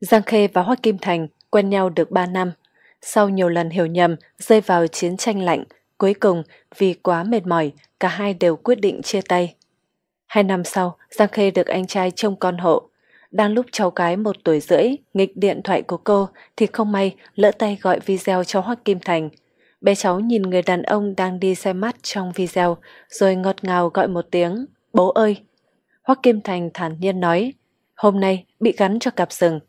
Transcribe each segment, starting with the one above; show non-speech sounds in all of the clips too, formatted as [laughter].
Giang Khê và Hoa Kim Thành quen nhau được 3 năm. Sau nhiều lần hiểu nhầm, rơi vào chiến tranh lạnh, cuối cùng vì quá mệt mỏi, cả hai đều quyết định chia tay. Hai năm sau, Giang Khê được anh trai trông con hộ. Đang lúc cháu gái một tuổi rưỡi nghịch điện thoại của cô thì không may lỡ tay gọi video cho Hoa Kim Thành. Bé cháu nhìn người đàn ông đang đi xe mắt trong video rồi ngọt ngào gọi một tiếng, bố ơi. Hoa Kim Thành thản nhiên nói, hôm nay bị gắn cho cặp rừng.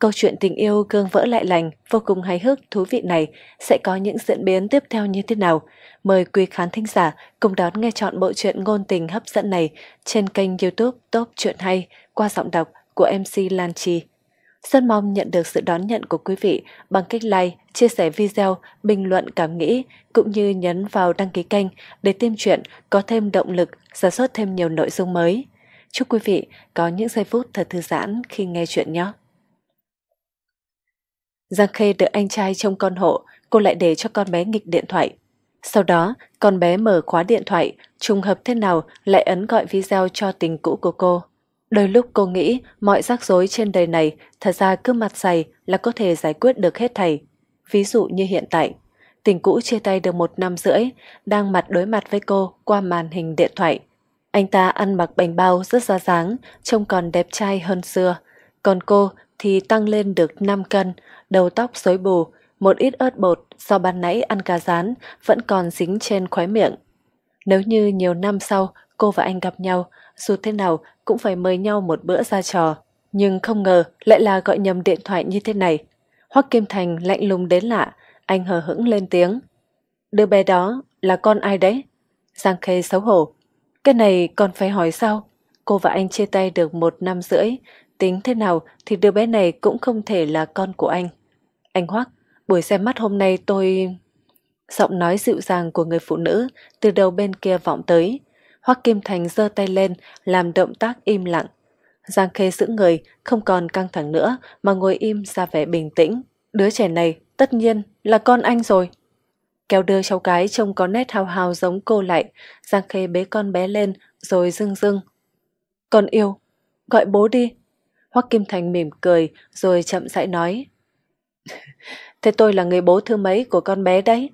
Câu chuyện tình yêu cương vỡ lại lành vô cùng hài hước thú vị này sẽ có những diễn biến tiếp theo như thế nào? Mời quý khán thính giả cùng đón nghe chọn bộ truyện ngôn tình hấp dẫn này trên kênh youtube Top Chuyện Hay qua giọng đọc của MC Lan Chi. Rất mong nhận được sự đón nhận của quý vị bằng cách like, chia sẻ video, bình luận cảm nghĩ, cũng như nhấn vào đăng ký kênh để tiêm chuyện có thêm động lực, sản xuất thêm nhiều nội dung mới. Chúc quý vị có những giây phút thật thư giãn khi nghe chuyện nhé! Giang Khê được anh trai trông con hộ, cô lại để cho con bé nghịch điện thoại. Sau đó, con bé mở khóa điện thoại, trùng hợp thế nào lại ấn gọi video cho tình cũ của cô. Đôi lúc cô nghĩ mọi rắc rối trên đời này thật ra cứ mặt dày là có thể giải quyết được hết thầy. Ví dụ như hiện tại, tình cũ chia tay được một năm rưỡi, đang mặt đối mặt với cô qua màn hình điện thoại. Anh ta ăn mặc bành bao rất ra dáng, trông còn đẹp trai hơn xưa. Còn cô thì tăng lên được 5 cân, đầu tóc rối bù, một ít ớt bột do ban nãy ăn cá rán vẫn còn dính trên khóe miệng. Nếu như nhiều năm sau cô và anh gặp nhau, dù thế nào cũng phải mời nhau một bữa ra trò. Nhưng không ngờ lại là gọi nhầm điện thoại như thế này. Hoắc Kim Thành lạnh lùng đến lạ, anh hờ hững lên tiếng. Đứa bé đó là con ai đấy? Giang Khê xấu hổ. Cái này còn phải hỏi sao? Cô và anh chia tay được một năm rưỡi, tính thế nào thì đứa bé này cũng không thể là con của anh. Anh Hoắc, buổi xem mắt hôm nay tôi... Giọng nói dịu dàng của người phụ nữ từ đầu bên kia vọng tới. Hoắc Kim Thành giơ tay lên làm động tác im lặng. Giang Khê giữ người, không còn căng thẳng nữa mà ngồi im ra vẻ bình tĩnh. Đứa trẻ này tất nhiên là con anh rồi. Kéo đưa cháu cái trông có nét hào hào giống cô lại, Giang Khê bế con bé lên rồi rưng rưng. Con yêu, gọi bố đi. Hoắc Kim Thành mỉm cười rồi chậm rãi nói. Thế tôi là người bố thứ mấy của con bé đấy.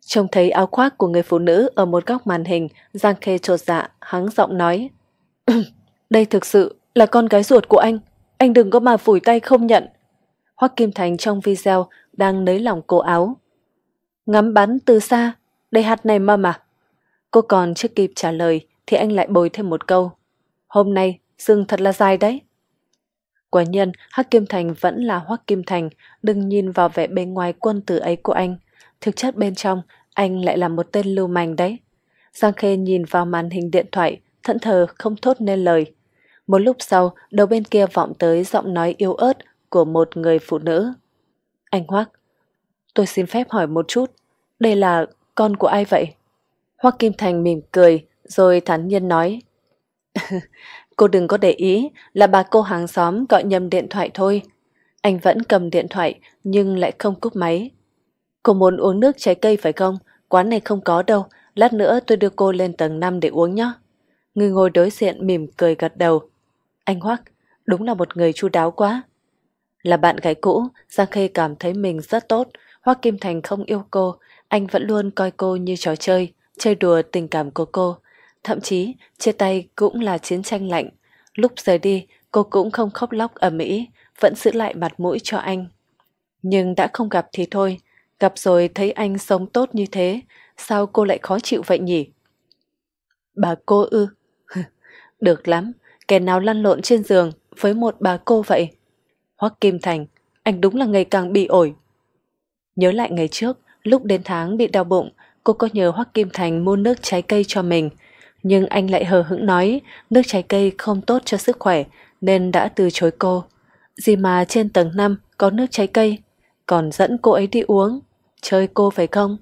Trông thấy áo khoác của người phụ nữ ở một góc màn hình, Giang Khê trột dạ, hắng giọng nói. [clears throat] Đây thực sự là con gái ruột của anh, anh đừng có mà phủi tay không nhận. Hoắc Kim Thành trong video đang nới lỏng cổ áo. Ngắm bắn từ xa, đây hạt này mà mà. Cô còn chưa kịp trả lời thì anh lại bồi thêm một câu. Hôm nay, sưng thật là dài đấy. Quả nhân Hắc Kim Thành vẫn là Hoắc Kim Thành, đừng nhìn vào vẻ bên ngoài quân tử ấy của anh. Thực chất bên trong, anh lại là một tên lưu manh đấy. Giang Khê nhìn vào màn hình điện thoại, thẫn thờ không thốt nên lời. Một lúc sau, đầu bên kia vọng tới giọng nói yếu ớt của một người phụ nữ. Anh Hoắc, tôi xin phép hỏi một chút, đây là con của ai vậy? Hoắc Kim Thành mỉm cười, rồi thản nhiên nói. [laughs] Cô đừng có để ý là bà cô hàng xóm gọi nhầm điện thoại thôi. Anh vẫn cầm điện thoại nhưng lại không cúp máy. Cô muốn uống nước trái cây phải không? Quán này không có đâu, lát nữa tôi đưa cô lên tầng 5 để uống nhé. Người ngồi đối diện mỉm cười gật đầu. Anh Hoắc, đúng là một người chu đáo quá. Là bạn gái cũ, Giang Khê cảm thấy mình rất tốt. Hoắc Kim Thành không yêu cô, anh vẫn luôn coi cô như trò chơi, chơi đùa tình cảm của cô. Thậm chí, chia tay cũng là chiến tranh lạnh. Lúc rời đi, cô cũng không khóc lóc ở Mỹ, vẫn giữ lại mặt mũi cho anh. Nhưng đã không gặp thì thôi, gặp rồi thấy anh sống tốt như thế, sao cô lại khó chịu vậy nhỉ? Bà cô ư? [laughs] Được lắm, kẻ nào lăn lộn trên giường với một bà cô vậy? Hoắc Kim Thành, anh đúng là ngày càng bị ổi. Nhớ lại ngày trước, lúc đến tháng bị đau bụng, cô có nhờ Hoắc Kim Thành mua nước trái cây cho mình, nhưng anh lại hờ hững nói nước trái cây không tốt cho sức khỏe nên đã từ chối cô. Gì mà trên tầng 5 có nước trái cây, còn dẫn cô ấy đi uống, chơi cô phải không?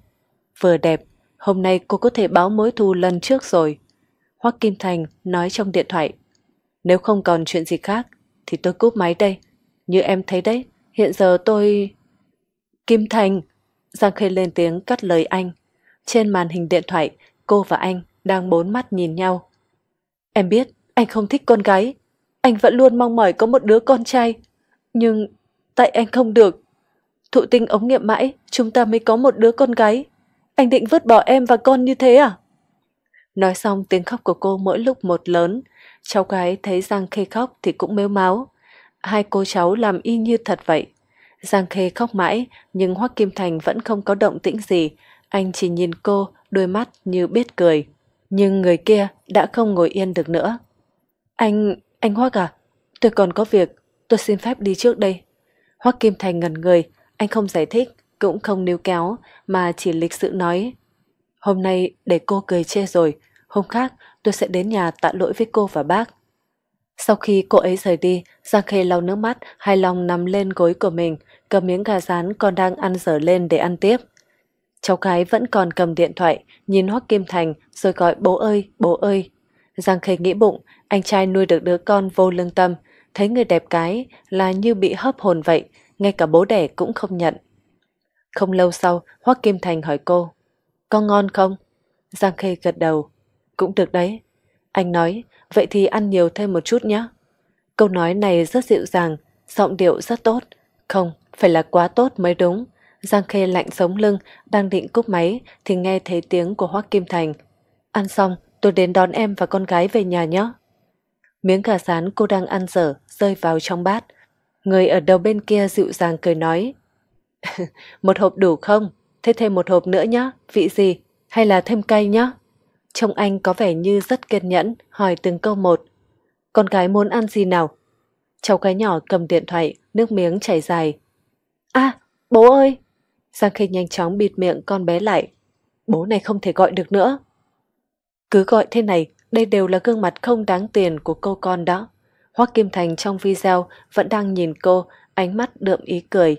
Vừa đẹp, hôm nay cô có thể báo mối thù lần trước rồi. Hoắc Kim Thành nói trong điện thoại. Nếu không còn chuyện gì khác, thì tôi cúp máy đây. Như em thấy đấy, hiện giờ tôi... Kim Thành! Giang Khê lên tiếng cắt lời anh. Trên màn hình điện thoại, cô và anh đang bốn mắt nhìn nhau. Em biết anh không thích con gái, anh vẫn luôn mong mỏi có một đứa con trai, nhưng tại anh không được. Thụ tinh ống nghiệm mãi, chúng ta mới có một đứa con gái. Anh định vứt bỏ em và con như thế à? Nói xong tiếng khóc của cô mỗi lúc một lớn, cháu gái thấy Giang Khê khóc thì cũng mếu máu. Hai cô cháu làm y như thật vậy. Giang Khê khóc mãi, nhưng Hoắc Kim Thành vẫn không có động tĩnh gì, anh chỉ nhìn cô, đôi mắt như biết cười nhưng người kia đã không ngồi yên được nữa. Anh, anh Hoắc à, tôi còn có việc, tôi xin phép đi trước đây. Hoắc Kim Thành ngẩn người, anh không giải thích, cũng không níu kéo, mà chỉ lịch sự nói. Hôm nay để cô cười chê rồi, hôm khác tôi sẽ đến nhà tạ lỗi với cô và bác. Sau khi cô ấy rời đi, Giang Khê lau nước mắt, hai lòng nằm lên gối của mình, cầm miếng gà rán còn đang ăn dở lên để ăn tiếp. Cháu gái vẫn còn cầm điện thoại, nhìn Hoắc Kim Thành rồi gọi bố ơi, bố ơi. Giang Khê nghĩ bụng, anh trai nuôi được đứa con vô lương tâm, thấy người đẹp cái là như bị hấp hồn vậy, ngay cả bố đẻ cũng không nhận. Không lâu sau, Hoắc Kim Thành hỏi cô, con ngon không? Giang Khê gật đầu, cũng được đấy. Anh nói, vậy thì ăn nhiều thêm một chút nhé. Câu nói này rất dịu dàng, giọng điệu rất tốt. Không, phải là quá tốt mới đúng. Giang Khê lạnh sống lưng, đang định cúp máy thì nghe thấy tiếng của Hoắc Kim Thành. Ăn xong, tôi đến đón em và con gái về nhà nhé. Miếng gà rán cô đang ăn dở, rơi vào trong bát. Người ở đầu bên kia dịu dàng cười nói. [laughs] một hộp đủ không? Thế thêm một hộp nữa nhé, vị gì? Hay là thêm cay nhé? Trông anh có vẻ như rất kiên nhẫn, hỏi từng câu một. Con gái muốn ăn gì nào? Cháu gái nhỏ cầm điện thoại, nước miếng chảy dài. À, bố ơi, Giang Khê nhanh chóng bịt miệng con bé lại. Bố này không thể gọi được nữa. Cứ gọi thế này, đây đều là gương mặt không đáng tiền của cô con đó. Hoắc Kim Thành trong video vẫn đang nhìn cô, ánh mắt đượm ý cười.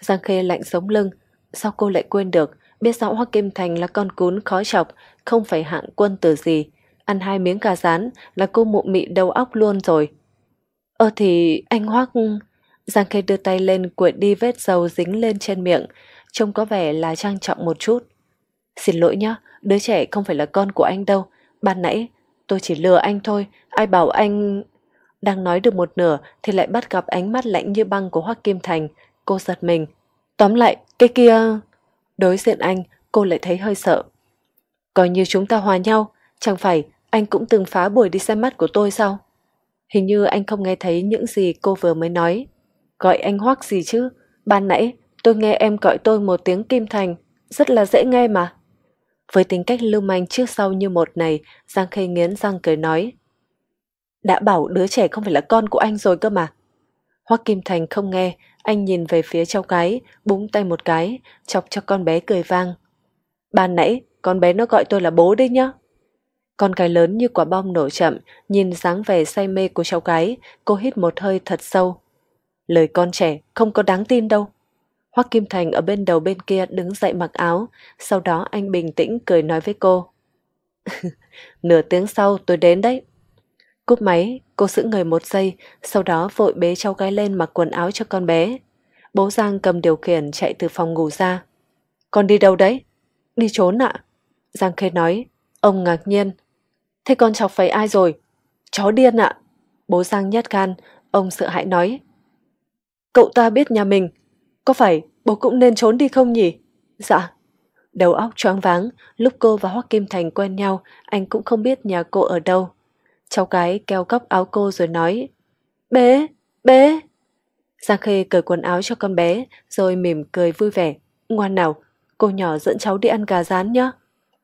Giang Khê lạnh sống lưng, sao cô lại quên được, biết rõ Hoắc Kim Thành là con cún khó chọc, không phải hạng quân tử gì. Ăn hai miếng cà rán là cô mụ mị đầu óc luôn rồi. Ơ ờ thì anh Hoắc... Giang Khê đưa tay lên quyện đi vết dầu dính lên trên miệng, trông có vẻ là trang trọng một chút. Xin lỗi nhá, đứa trẻ không phải là con của anh đâu. Ban nãy, tôi chỉ lừa anh thôi, ai bảo anh... Đang nói được một nửa thì lại bắt gặp ánh mắt lạnh như băng của Hoắc Kim Thành. Cô giật mình. Tóm lại, cái kia... Đối diện anh, cô lại thấy hơi sợ. Coi như chúng ta hòa nhau, chẳng phải anh cũng từng phá buổi đi xem mắt của tôi sao? Hình như anh không nghe thấy những gì cô vừa mới nói. Gọi anh Hoắc gì chứ? Ban nãy tôi nghe em gọi tôi một tiếng Kim Thành, rất là dễ nghe mà. Với tính cách lưu manh trước sau như một này, Giang Khê nghiến răng cười nói. Đã bảo đứa trẻ không phải là con của anh rồi cơ mà. Hoắc Kim Thành không nghe, anh nhìn về phía cháu gái, búng tay một cái, chọc cho con bé cười vang. Ban nãy, con bé nó gọi tôi là bố đấy nhá. Con cái lớn như quả bom nổ chậm, nhìn dáng vẻ say mê của cháu gái, cô hít một hơi thật sâu. Lời con trẻ không có đáng tin đâu. Hoắc Kim Thành ở bên đầu bên kia đứng dậy mặc áo, sau đó anh bình tĩnh cười nói với cô. [laughs] Nửa tiếng sau tôi đến đấy. Cúp máy, cô giữ người một giây, sau đó vội bế cháu gái lên mặc quần áo cho con bé. Bố Giang cầm điều khiển chạy từ phòng ngủ ra. Con đi đâu đấy? Đi trốn ạ. À? Giang Khê nói, ông ngạc nhiên. Thế con chọc phải ai rồi? Chó điên ạ. À? Bố Giang nhát gan, ông sợ hãi nói. Cậu ta biết nhà mình, có phải bố cũng nên trốn đi không nhỉ? Dạ. Đầu óc choáng váng, lúc cô và Hoắc Kim Thành quen nhau, anh cũng không biết nhà cô ở đâu. Cháu cái kéo góc áo cô rồi nói, bé, bé. Giang Khê cởi quần áo cho con bé, rồi mỉm cười vui vẻ. Ngoan nào, cô nhỏ dẫn cháu đi ăn gà rán nhé.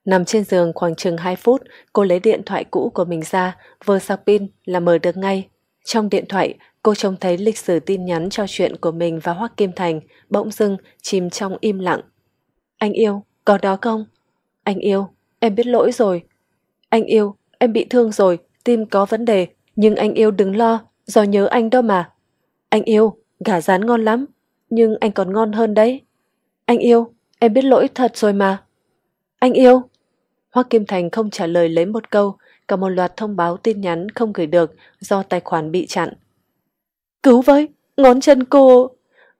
Nằm trên giường khoảng chừng 2 phút, cô lấy điện thoại cũ của mình ra, vừa sạc pin là mở được ngay. Trong điện thoại Cô trông thấy lịch sử tin nhắn trò chuyện của mình và Hoắc Kim Thành bỗng dưng chìm trong im lặng. Anh yêu, có đó không? Anh yêu, em biết lỗi rồi. Anh yêu, em bị thương rồi, tim có vấn đề, nhưng anh yêu đừng lo, do nhớ anh đâu mà. Anh yêu, gà rán ngon lắm, nhưng anh còn ngon hơn đấy. Anh yêu, em biết lỗi thật rồi mà. Anh yêu. Hoắc Kim Thành không trả lời lấy một câu, cả một loạt thông báo tin nhắn không gửi được do tài khoản bị chặn. Cứu với, ngón chân cô...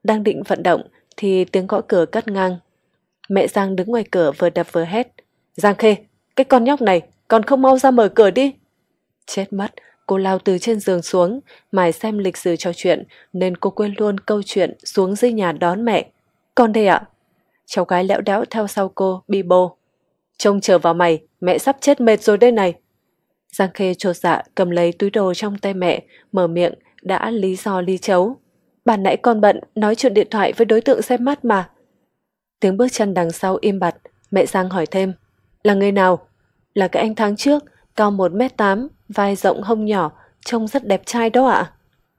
Đang định vận động thì tiếng gõ cửa cắt ngang. Mẹ Giang đứng ngoài cửa vừa đập vừa hét. Giang Khê, cái con nhóc này, còn không mau ra mở cửa đi. Chết mất, cô lao từ trên giường xuống, mải xem lịch sử trò chuyện nên cô quên luôn câu chuyện xuống dưới nhà đón mẹ. Con đây ạ. À? Cháu gái lẽo đẽo theo sau cô, bi bô. Trông chờ vào mày, mẹ sắp chết mệt rồi đây này. Giang Khê trột dạ cầm lấy túi đồ trong tay mẹ, mở miệng đã lý do ly chấu. Bà nãy con bận nói chuyện điện thoại với đối tượng xem mắt mà. Tiếng bước chân đằng sau im bặt, mẹ Giang hỏi thêm. Là người nào? Là cái anh tháng trước, cao 1m8, vai rộng hông nhỏ, trông rất đẹp trai đó ạ. À?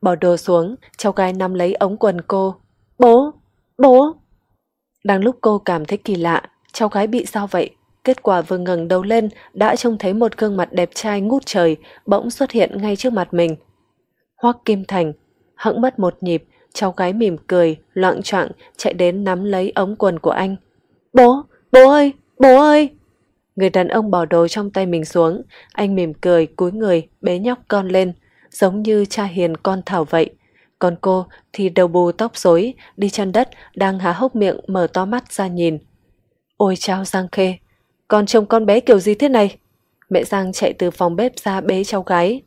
Bỏ đồ xuống, cháu gái nắm lấy ống quần cô. Bố! Bố! Đang lúc cô cảm thấy kỳ lạ, cháu gái bị sao vậy? Kết quả vừa ngẩng đầu lên đã trông thấy một gương mặt đẹp trai ngút trời bỗng xuất hiện ngay trước mặt mình. Hoắc Kim Thành. Hững mất một nhịp, cháu gái mỉm cười, loạn choạng chạy đến nắm lấy ống quần của anh. Bố, bố ơi, bố ơi! Người đàn ông bỏ đồ trong tay mình xuống, anh mỉm cười cúi người bế nhóc con lên, giống như cha hiền con thảo vậy. Còn cô thì đầu bù tóc rối, đi chăn đất, đang há hốc miệng mở to mắt ra nhìn. Ôi chao Giang Khê, con trông con bé kiểu gì thế này? Mẹ Giang chạy từ phòng bếp ra bế cháu gái.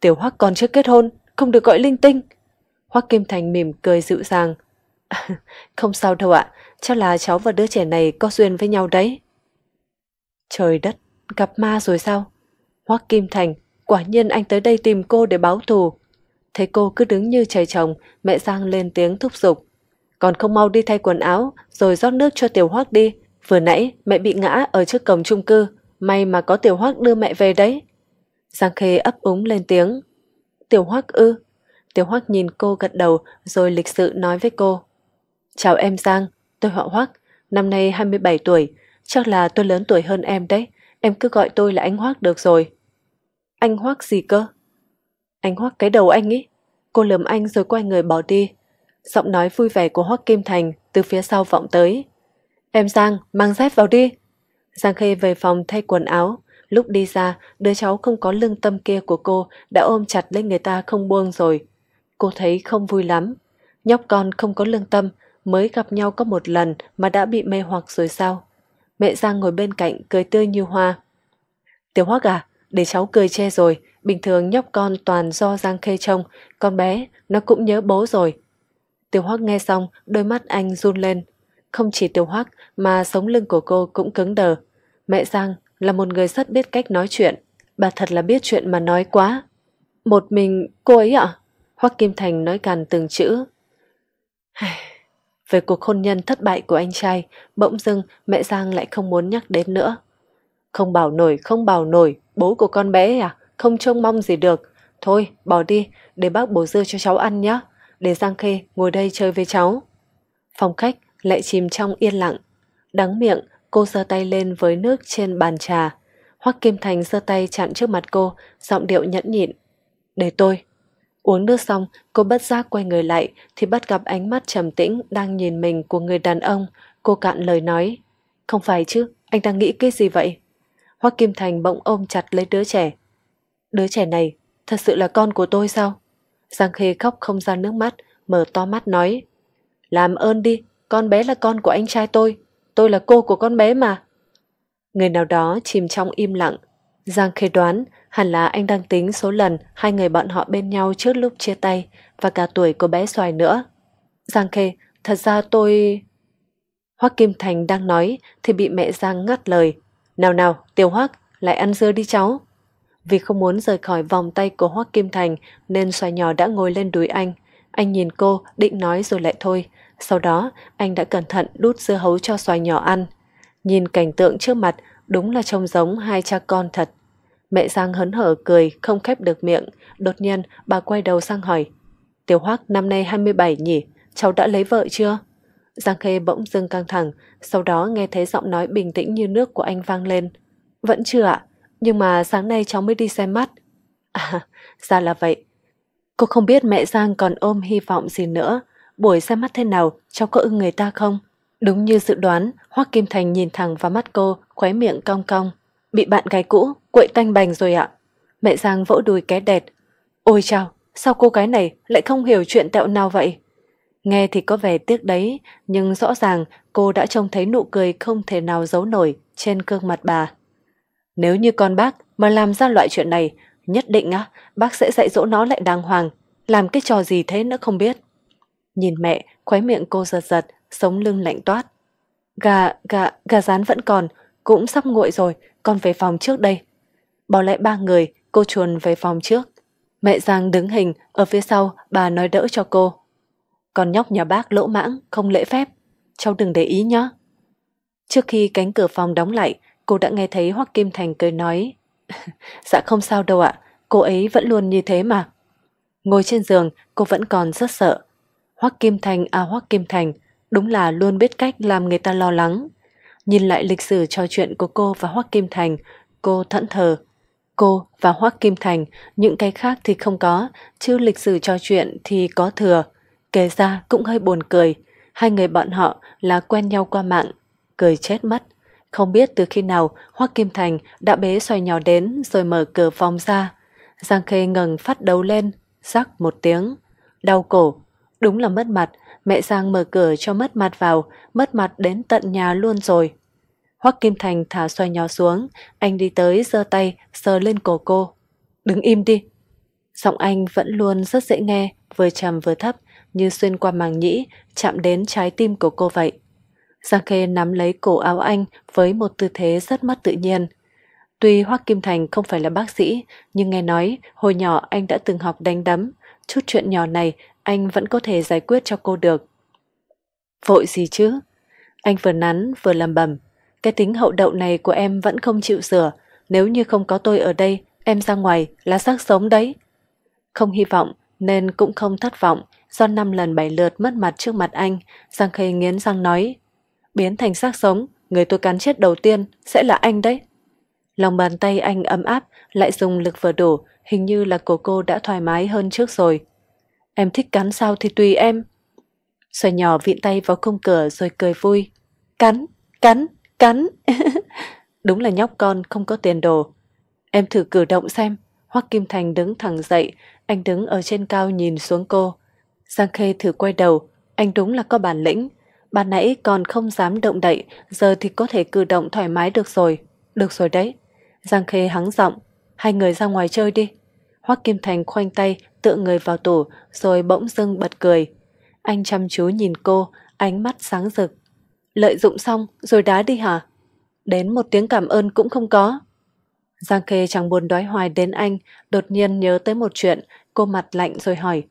Tiểu Hoắc còn chưa kết hôn, không được gọi linh tinh. Hoắc Kim Thành mỉm cười dịu dàng. [laughs] không sao đâu ạ, chắc là cháu và đứa trẻ này có duyên với nhau đấy. Trời đất, gặp ma rồi sao? Hoắc Kim Thành, quả nhiên anh tới đây tìm cô để báo thù. Thấy cô cứ đứng như trời trồng, mẹ Giang lên tiếng thúc giục. Còn không mau đi thay quần áo, rồi rót nước cho Tiểu Hoắc đi. Vừa nãy mẹ bị ngã ở trước cổng chung cư, may mà có Tiểu Hoắc đưa mẹ về đấy. Giang Khê ấp úng lên tiếng. Tiểu Hoắc ư? Tiểu Hoắc nhìn cô gật đầu rồi lịch sự nói với cô. Chào em Giang, tôi họ Hoắc, năm nay 27 tuổi, chắc là tôi lớn tuổi hơn em đấy, em cứ gọi tôi là anh Hoắc được rồi. Anh Hoắc gì cơ? Anh Hoắc cái đầu anh ý. Cô lườm anh rồi quay người bỏ đi. Giọng nói vui vẻ của Hoắc Kim Thành từ phía sau vọng tới. Em Giang, mang dép vào đi. Giang Khê về phòng thay quần áo, Lúc đi ra, đứa cháu không có lương tâm kia của cô đã ôm chặt lấy người ta không buông rồi. Cô thấy không vui lắm. Nhóc con không có lương tâm, mới gặp nhau có một lần mà đã bị mê hoặc rồi sao? Mẹ Giang ngồi bên cạnh cười tươi như hoa. Tiểu Hoắc à, để cháu cười che rồi, bình thường nhóc con toàn do Giang Khê trông, con bé, nó cũng nhớ bố rồi. Tiểu Hoắc nghe xong, đôi mắt anh run lên. Không chỉ Tiểu Hoắc mà sống lưng của cô cũng cứng đờ. Mẹ Giang là một người rất biết cách nói chuyện. Bà thật là biết chuyện mà nói quá. Một mình cô ấy ạ? À? Hoắc Kim Thành nói càn từng chữ. [sighs] Về cuộc hôn nhân thất bại của anh trai, bỗng dưng mẹ Giang lại không muốn nhắc đến nữa. Không bảo nổi, không bảo nổi, bố của con bé à, không trông mong gì được. Thôi, bỏ đi, để bác bổ dưa cho cháu ăn nhé, để Giang Khê ngồi đây chơi với cháu. Phòng khách lại chìm trong yên lặng. Đắng miệng, Cô giơ tay lên với nước trên bàn trà. Hoắc Kim Thành giơ tay chặn trước mặt cô, giọng điệu nhẫn nhịn. Để tôi. Uống nước xong, cô bất giác quay người lại thì bắt gặp ánh mắt trầm tĩnh đang nhìn mình của người đàn ông. Cô cạn lời nói. Không phải chứ, anh đang nghĩ cái gì vậy? Hoắc Kim Thành bỗng ôm chặt lấy đứa trẻ. Đứa trẻ này, thật sự là con của tôi sao? Giang Khê khóc không ra nước mắt, mở to mắt nói. Làm ơn đi, con bé là con của anh trai tôi, tôi là cô của con bé mà. Người nào đó chìm trong im lặng. Giang khê đoán hẳn là anh đang tính số lần hai người bọn họ bên nhau trước lúc chia tay và cả tuổi của bé xoài nữa. Giang khê, thật ra tôi... Hoắc Kim Thành đang nói thì bị mẹ Giang ngắt lời. Nào nào, Tiêu Hoắc, lại ăn dưa đi cháu. Vì không muốn rời khỏi vòng tay của Hoắc Kim Thành nên xoài nhỏ đã ngồi lên đùi anh. Anh nhìn cô, định nói rồi lại thôi, sau đó, anh đã cẩn thận đút dưa hấu cho xoài nhỏ ăn. Nhìn cảnh tượng trước mặt đúng là trông giống hai cha con thật. Mẹ Giang hấn hở cười, không khép được miệng. Đột nhiên, bà quay đầu sang hỏi. Tiểu Hoác năm nay 27 nhỉ, cháu đã lấy vợ chưa? Giang Khê bỗng dưng căng thẳng, sau đó nghe thấy giọng nói bình tĩnh như nước của anh vang lên. Vẫn chưa ạ, nhưng mà sáng nay cháu mới đi xem mắt. À, [laughs] ra là vậy. Cô không biết mẹ Giang còn ôm hy vọng gì nữa, buổi ra mắt thế nào, cháu có ưng người ta không? Đúng như dự đoán, Hoắc Kim Thành nhìn thẳng vào mắt cô, khóe miệng cong cong. Bị bạn gái cũ, quậy tanh bành rồi ạ. Mẹ Giang vỗ đùi ké đẹt. Ôi chào, sao cô gái này lại không hiểu chuyện tẹo nào vậy? Nghe thì có vẻ tiếc đấy, nhưng rõ ràng cô đã trông thấy nụ cười không thể nào giấu nổi trên gương mặt bà. Nếu như con bác mà làm ra loại chuyện này, nhất định á, bác sẽ dạy dỗ nó lại đàng hoàng, làm cái trò gì thế nữa không biết. Nhìn mẹ, khóe miệng cô giật giật, sống lưng lạnh toát. Gà, gà, gà rán vẫn còn, cũng sắp nguội rồi, con về phòng trước đây. Bỏ lại ba người, cô chuồn về phòng trước. Mẹ Giang đứng hình, ở phía sau bà nói đỡ cho cô. Con nhóc nhà bác lỗ mãng, không lễ phép, cháu đừng để ý nhé. Trước khi cánh cửa phòng đóng lại, cô đã nghe thấy Hoắc Kim Thành cười nói. [laughs] dạ không sao đâu ạ, cô ấy vẫn luôn như thế mà. Ngồi trên giường, cô vẫn còn rất sợ, Hoắc Kim Thành à Hoắc Kim Thành, đúng là luôn biết cách làm người ta lo lắng. Nhìn lại lịch sử trò chuyện của cô và Hoắc Kim Thành, cô thẫn thờ. Cô và Hoắc Kim Thành, những cái khác thì không có, chứ lịch sử trò chuyện thì có thừa. Kể ra cũng hơi buồn cười, hai người bọn họ là quen nhau qua mạng, cười chết mất. Không biết từ khi nào Hoắc Kim Thành đã bế xoay nhỏ đến rồi mở cửa phòng ra. Giang Khê ngừng phát đầu lên, rắc một tiếng. Đau cổ, Đúng là mất mặt, mẹ Giang mở cửa cho mất mặt vào, mất mặt đến tận nhà luôn rồi. Hoắc Kim Thành thả xoay nhỏ xuống, anh đi tới giơ tay, sờ lên cổ cô. Đứng im đi. Giọng anh vẫn luôn rất dễ nghe, vừa trầm vừa thấp, như xuyên qua màng nhĩ, chạm đến trái tim của cô vậy. Giang Khê nắm lấy cổ áo anh với một tư thế rất mất tự nhiên. Tuy Hoắc Kim Thành không phải là bác sĩ, nhưng nghe nói hồi nhỏ anh đã từng học đánh đấm. Chút chuyện nhỏ này anh vẫn có thể giải quyết cho cô được. Vội gì chứ? Anh vừa nắn vừa lầm bầm. Cái tính hậu đậu này của em vẫn không chịu sửa. Nếu như không có tôi ở đây, em ra ngoài là xác sống đấy. Không hy vọng nên cũng không thất vọng do năm lần bảy lượt mất mặt trước mặt anh. Giang Khê nghiến răng nói. Biến thành xác sống, người tôi cắn chết đầu tiên sẽ là anh đấy. Lòng bàn tay anh ấm áp, lại dùng lực vừa đủ, hình như là cổ cô đã thoải mái hơn trước rồi. Em thích cắn sao thì tùy em. Sòi nhỏ vịn tay vào khung cửa rồi cười vui. Cắn, cắn, cắn. [laughs] Đúng là nhóc con không có tiền đồ. Em thử cử động xem. Hoắc Kim Thành đứng thẳng dậy, anh đứng ở trên cao nhìn xuống cô. Giang Khê thử quay đầu, anh đúng là có bản lĩnh. Ban nãy còn không dám động đậy, giờ thì có thể cử động thoải mái được rồi. Được rồi đấy. Giang Khê hắng giọng, hai người ra ngoài chơi đi. Hoắc Kim Thành khoanh tay tựa người vào tủ rồi bỗng dưng bật cười. Anh chăm chú nhìn cô, ánh mắt sáng rực. Lợi dụng xong rồi đá đi hả? Đến một tiếng cảm ơn cũng không có. Giang Khê chẳng buồn đói hoài đến anh, đột nhiên nhớ tới một chuyện, cô mặt lạnh rồi hỏi.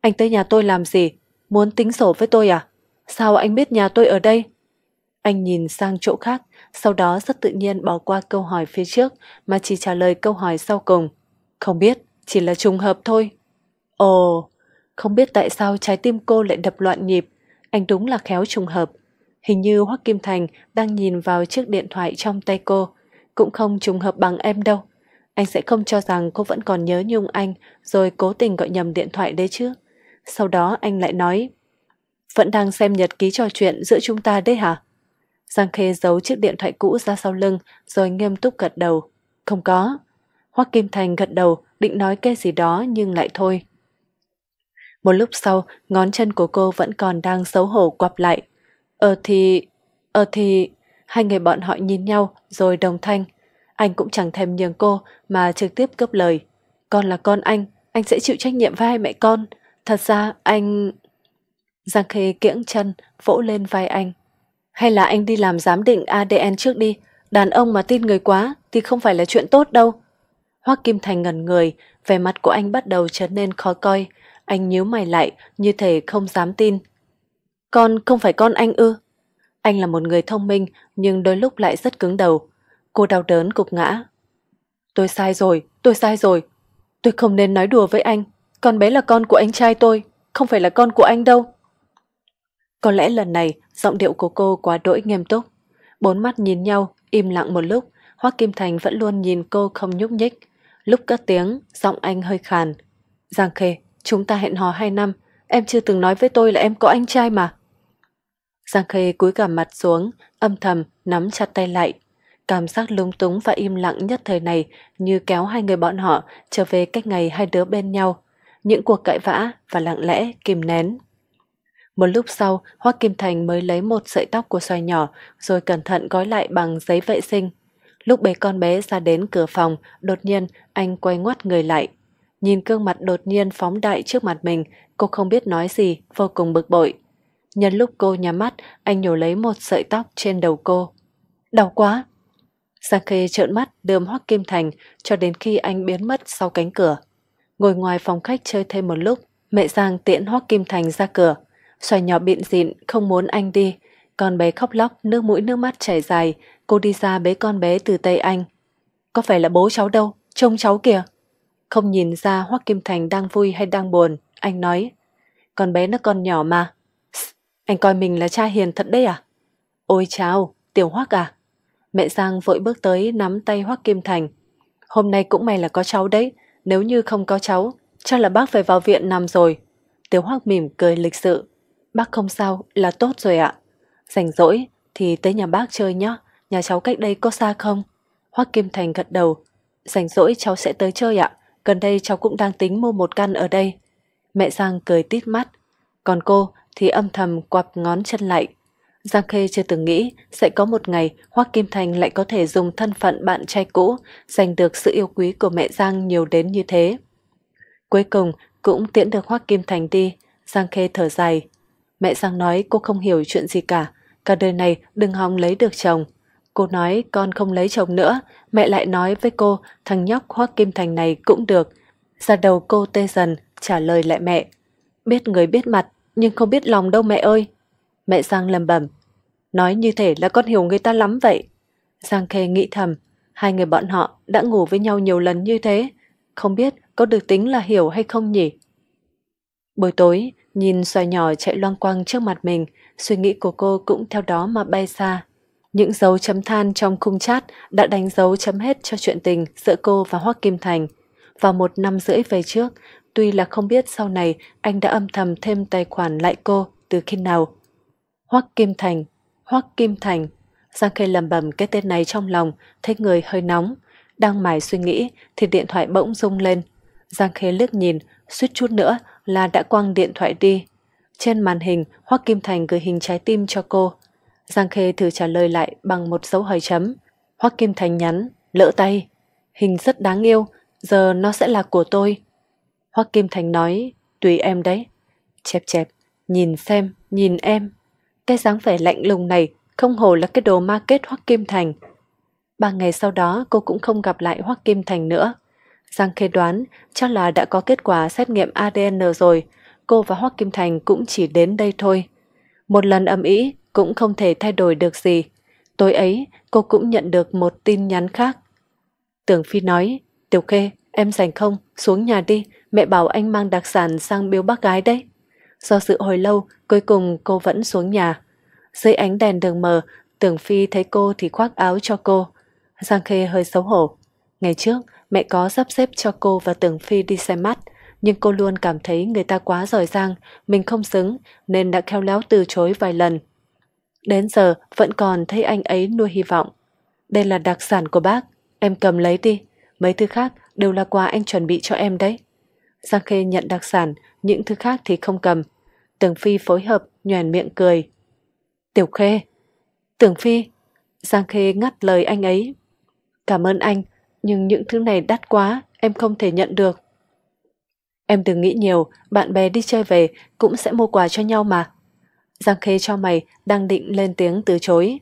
Anh tới nhà tôi làm gì? Muốn tính sổ với tôi à? Sao anh biết nhà tôi ở đây? Anh nhìn sang chỗ khác, sau đó rất tự nhiên bỏ qua câu hỏi phía trước mà chỉ trả lời câu hỏi sau cùng. Không biết, chỉ là trùng hợp thôi. Ồ, không biết tại sao trái tim cô lại đập loạn nhịp, anh đúng là khéo trùng hợp. Hình như Hoắc Kim Thành đang nhìn vào chiếc điện thoại trong tay cô, cũng không trùng hợp bằng em đâu. Anh sẽ không cho rằng cô vẫn còn nhớ nhung anh rồi cố tình gọi nhầm điện thoại đấy chứ. Sau đó anh lại nói, vẫn đang xem nhật ký trò chuyện giữa chúng ta đấy hả? Giang Khê giấu chiếc điện thoại cũ ra sau lưng rồi nghiêm túc gật đầu. Không có. Hoắc Kim Thành gật đầu định nói cái gì đó nhưng lại thôi. Một lúc sau, ngón chân của cô vẫn còn đang xấu hổ quặp lại. Ờ thì... Ờ thì... Hai người bọn họ nhìn nhau rồi đồng thanh. Anh cũng chẳng thèm nhường cô mà trực tiếp cướp lời. Con là con anh, anh sẽ chịu trách nhiệm với hai mẹ con. Thật ra anh... Giang Khê kiễng chân, vỗ lên vai anh. Hay là anh đi làm giám định ADN trước đi. Đàn ông mà tin người quá thì không phải là chuyện tốt đâu. Hoắc Kim Thành ngẩn người, vẻ mặt của anh bắt đầu trở nên khó coi. Anh nhíu mày lại, như thể không dám tin. Con không phải con anh ư? Anh là một người thông minh, nhưng đôi lúc lại rất cứng đầu. Cô đau đớn cục ngã. Tôi sai rồi, tôi sai rồi. Tôi không nên nói đùa với anh. Con bé là con của anh trai tôi, không phải là con của anh đâu. Có lẽ lần này giọng điệu của cô quá đỗi nghiêm túc. Bốn mắt nhìn nhau, im lặng một lúc, Hoắc Kim Thành vẫn luôn nhìn cô không nhúc nhích. Lúc cất tiếng, giọng anh hơi khàn. Giang Khê, Chúng ta hẹn hò hai năm, em chưa từng nói với tôi là em có anh trai mà. Giang Khê cúi cả mặt xuống, âm thầm, nắm chặt tay lại. Cảm giác lúng túng và im lặng nhất thời này như kéo hai người bọn họ trở về cách ngày hai đứa bên nhau. Những cuộc cãi vã và lặng lẽ kìm nén. Một lúc sau, hoa Kim Thành mới lấy một sợi tóc của xoài nhỏ rồi cẩn thận gói lại bằng giấy vệ sinh. Lúc bé con bé ra đến cửa phòng, đột nhiên anh quay ngoắt người lại, Nhìn gương mặt đột nhiên phóng đại trước mặt mình, cô không biết nói gì, vô cùng bực bội. Nhân lúc cô nhắm mắt, anh nhổ lấy một sợi tóc trên đầu cô. Đau quá! Sang khê trợn mắt đơm hoắc kim thành cho đến khi anh biến mất sau cánh cửa. Ngồi ngoài phòng khách chơi thêm một lúc, mẹ Giang tiễn hoắc kim thành ra cửa. Xoài nhỏ bịn dịn, không muốn anh đi. Con bé khóc lóc, nước mũi nước mắt chảy dài. Cô đi ra bế con bé từ tay anh. Có phải là bố cháu đâu, trông cháu kìa. Không nhìn ra Hoắc Kim Thành đang vui hay đang buồn, anh nói. Con bé nó còn nhỏ mà. Anh coi mình là cha hiền thật đấy à? Ôi chào, tiểu Hoắc à? Mẹ Giang vội bước tới nắm tay Hoắc Kim Thành. Hôm nay cũng may là có cháu đấy, nếu như không có cháu, chắc là bác phải vào viện nằm rồi. Tiểu Hoắc mỉm cười lịch sự. Bác không sao, là tốt rồi ạ. Rảnh rỗi thì tới nhà bác chơi nhé, nhà cháu cách đây có xa không? Hoắc Kim Thành gật đầu. Rảnh rỗi cháu sẽ tới chơi ạ gần đây cháu cũng đang tính mua một căn ở đây. Mẹ Giang cười tít mắt, còn cô thì âm thầm quặp ngón chân lại. Giang Khê chưa từng nghĩ sẽ có một ngày Hoắc Kim Thành lại có thể dùng thân phận bạn trai cũ giành được sự yêu quý của mẹ Giang nhiều đến như thế. Cuối cùng cũng tiễn được Hoắc Kim Thành đi, Giang Khê thở dài. Mẹ Giang nói cô không hiểu chuyện gì cả, cả đời này đừng hòng lấy được chồng. Cô nói con không lấy chồng nữa, mẹ lại nói với cô thằng nhóc Hoác Kim Thành này cũng được. Ra đầu cô tê dần, trả lời lại mẹ. Biết người biết mặt, nhưng không biết lòng đâu mẹ ơi. Mẹ Giang lầm bẩm Nói như thể là con hiểu người ta lắm vậy. Giang Khê nghĩ thầm, hai người bọn họ đã ngủ với nhau nhiều lần như thế. Không biết có được tính là hiểu hay không nhỉ? Buổi tối, nhìn xoài nhỏ chạy loang quang trước mặt mình, suy nghĩ của cô cũng theo đó mà bay xa. Những dấu chấm than trong khung chat đã đánh dấu chấm hết cho chuyện tình giữa cô và Hoắc Kim Thành. Vào một năm rưỡi về trước, tuy là không biết sau này anh đã âm thầm thêm tài khoản lại cô từ khi nào. Hoắc Kim Thành, Hoắc Kim Thành. Giang Khê lầm bầm cái tên này trong lòng, thấy người hơi nóng. Đang mải suy nghĩ thì điện thoại bỗng rung lên. Giang Khê lướt nhìn, suýt chút nữa là đã quăng điện thoại đi. Trên màn hình, Hoắc Kim Thành gửi hình trái tim cho cô. Giang Khê thử trả lời lại bằng một dấu hỏi chấm. Hoắc Kim Thành nhắn, lỡ tay. Hình rất đáng yêu, giờ nó sẽ là của tôi. Hoắc Kim Thành nói, tùy em đấy. Chẹp chẹp, nhìn xem, nhìn em. Cái dáng vẻ lạnh lùng này không hồ là cái đồ ma kết Hoắc Kim Thành. Ba ngày sau đó cô cũng không gặp lại Hoắc Kim Thành nữa. Giang Khê đoán chắc là đã có kết quả xét nghiệm ADN rồi, cô và Hoắc Kim Thành cũng chỉ đến đây thôi. Một lần âm ý, cũng không thể thay đổi được gì. Tối ấy, cô cũng nhận được một tin nhắn khác. Tưởng Phi nói, Tiểu Khê, em rảnh không? Xuống nhà đi, mẹ bảo anh mang đặc sản sang biếu bác gái đấy. Do sự hồi lâu, cuối cùng cô vẫn xuống nhà. Dưới ánh đèn đường mờ, Tưởng Phi thấy cô thì khoác áo cho cô. Giang Khê hơi xấu hổ. Ngày trước, mẹ có sắp xếp cho cô và Tưởng Phi đi xem mắt, nhưng cô luôn cảm thấy người ta quá giỏi giang, mình không xứng nên đã khéo léo từ chối vài lần. Đến giờ vẫn còn thấy anh ấy nuôi hy vọng. Đây là đặc sản của bác, em cầm lấy đi. Mấy thứ khác đều là quà anh chuẩn bị cho em đấy. Giang Khê nhận đặc sản, những thứ khác thì không cầm. Tưởng Phi phối hợp, nhoèn miệng cười. Tiểu Khê. Tưởng Phi. Giang Khê ngắt lời anh ấy. Cảm ơn anh, nhưng những thứ này đắt quá, em không thể nhận được. Em đừng nghĩ nhiều, bạn bè đi chơi về cũng sẽ mua quà cho nhau mà. Giang Khê cho mày đang định lên tiếng từ chối.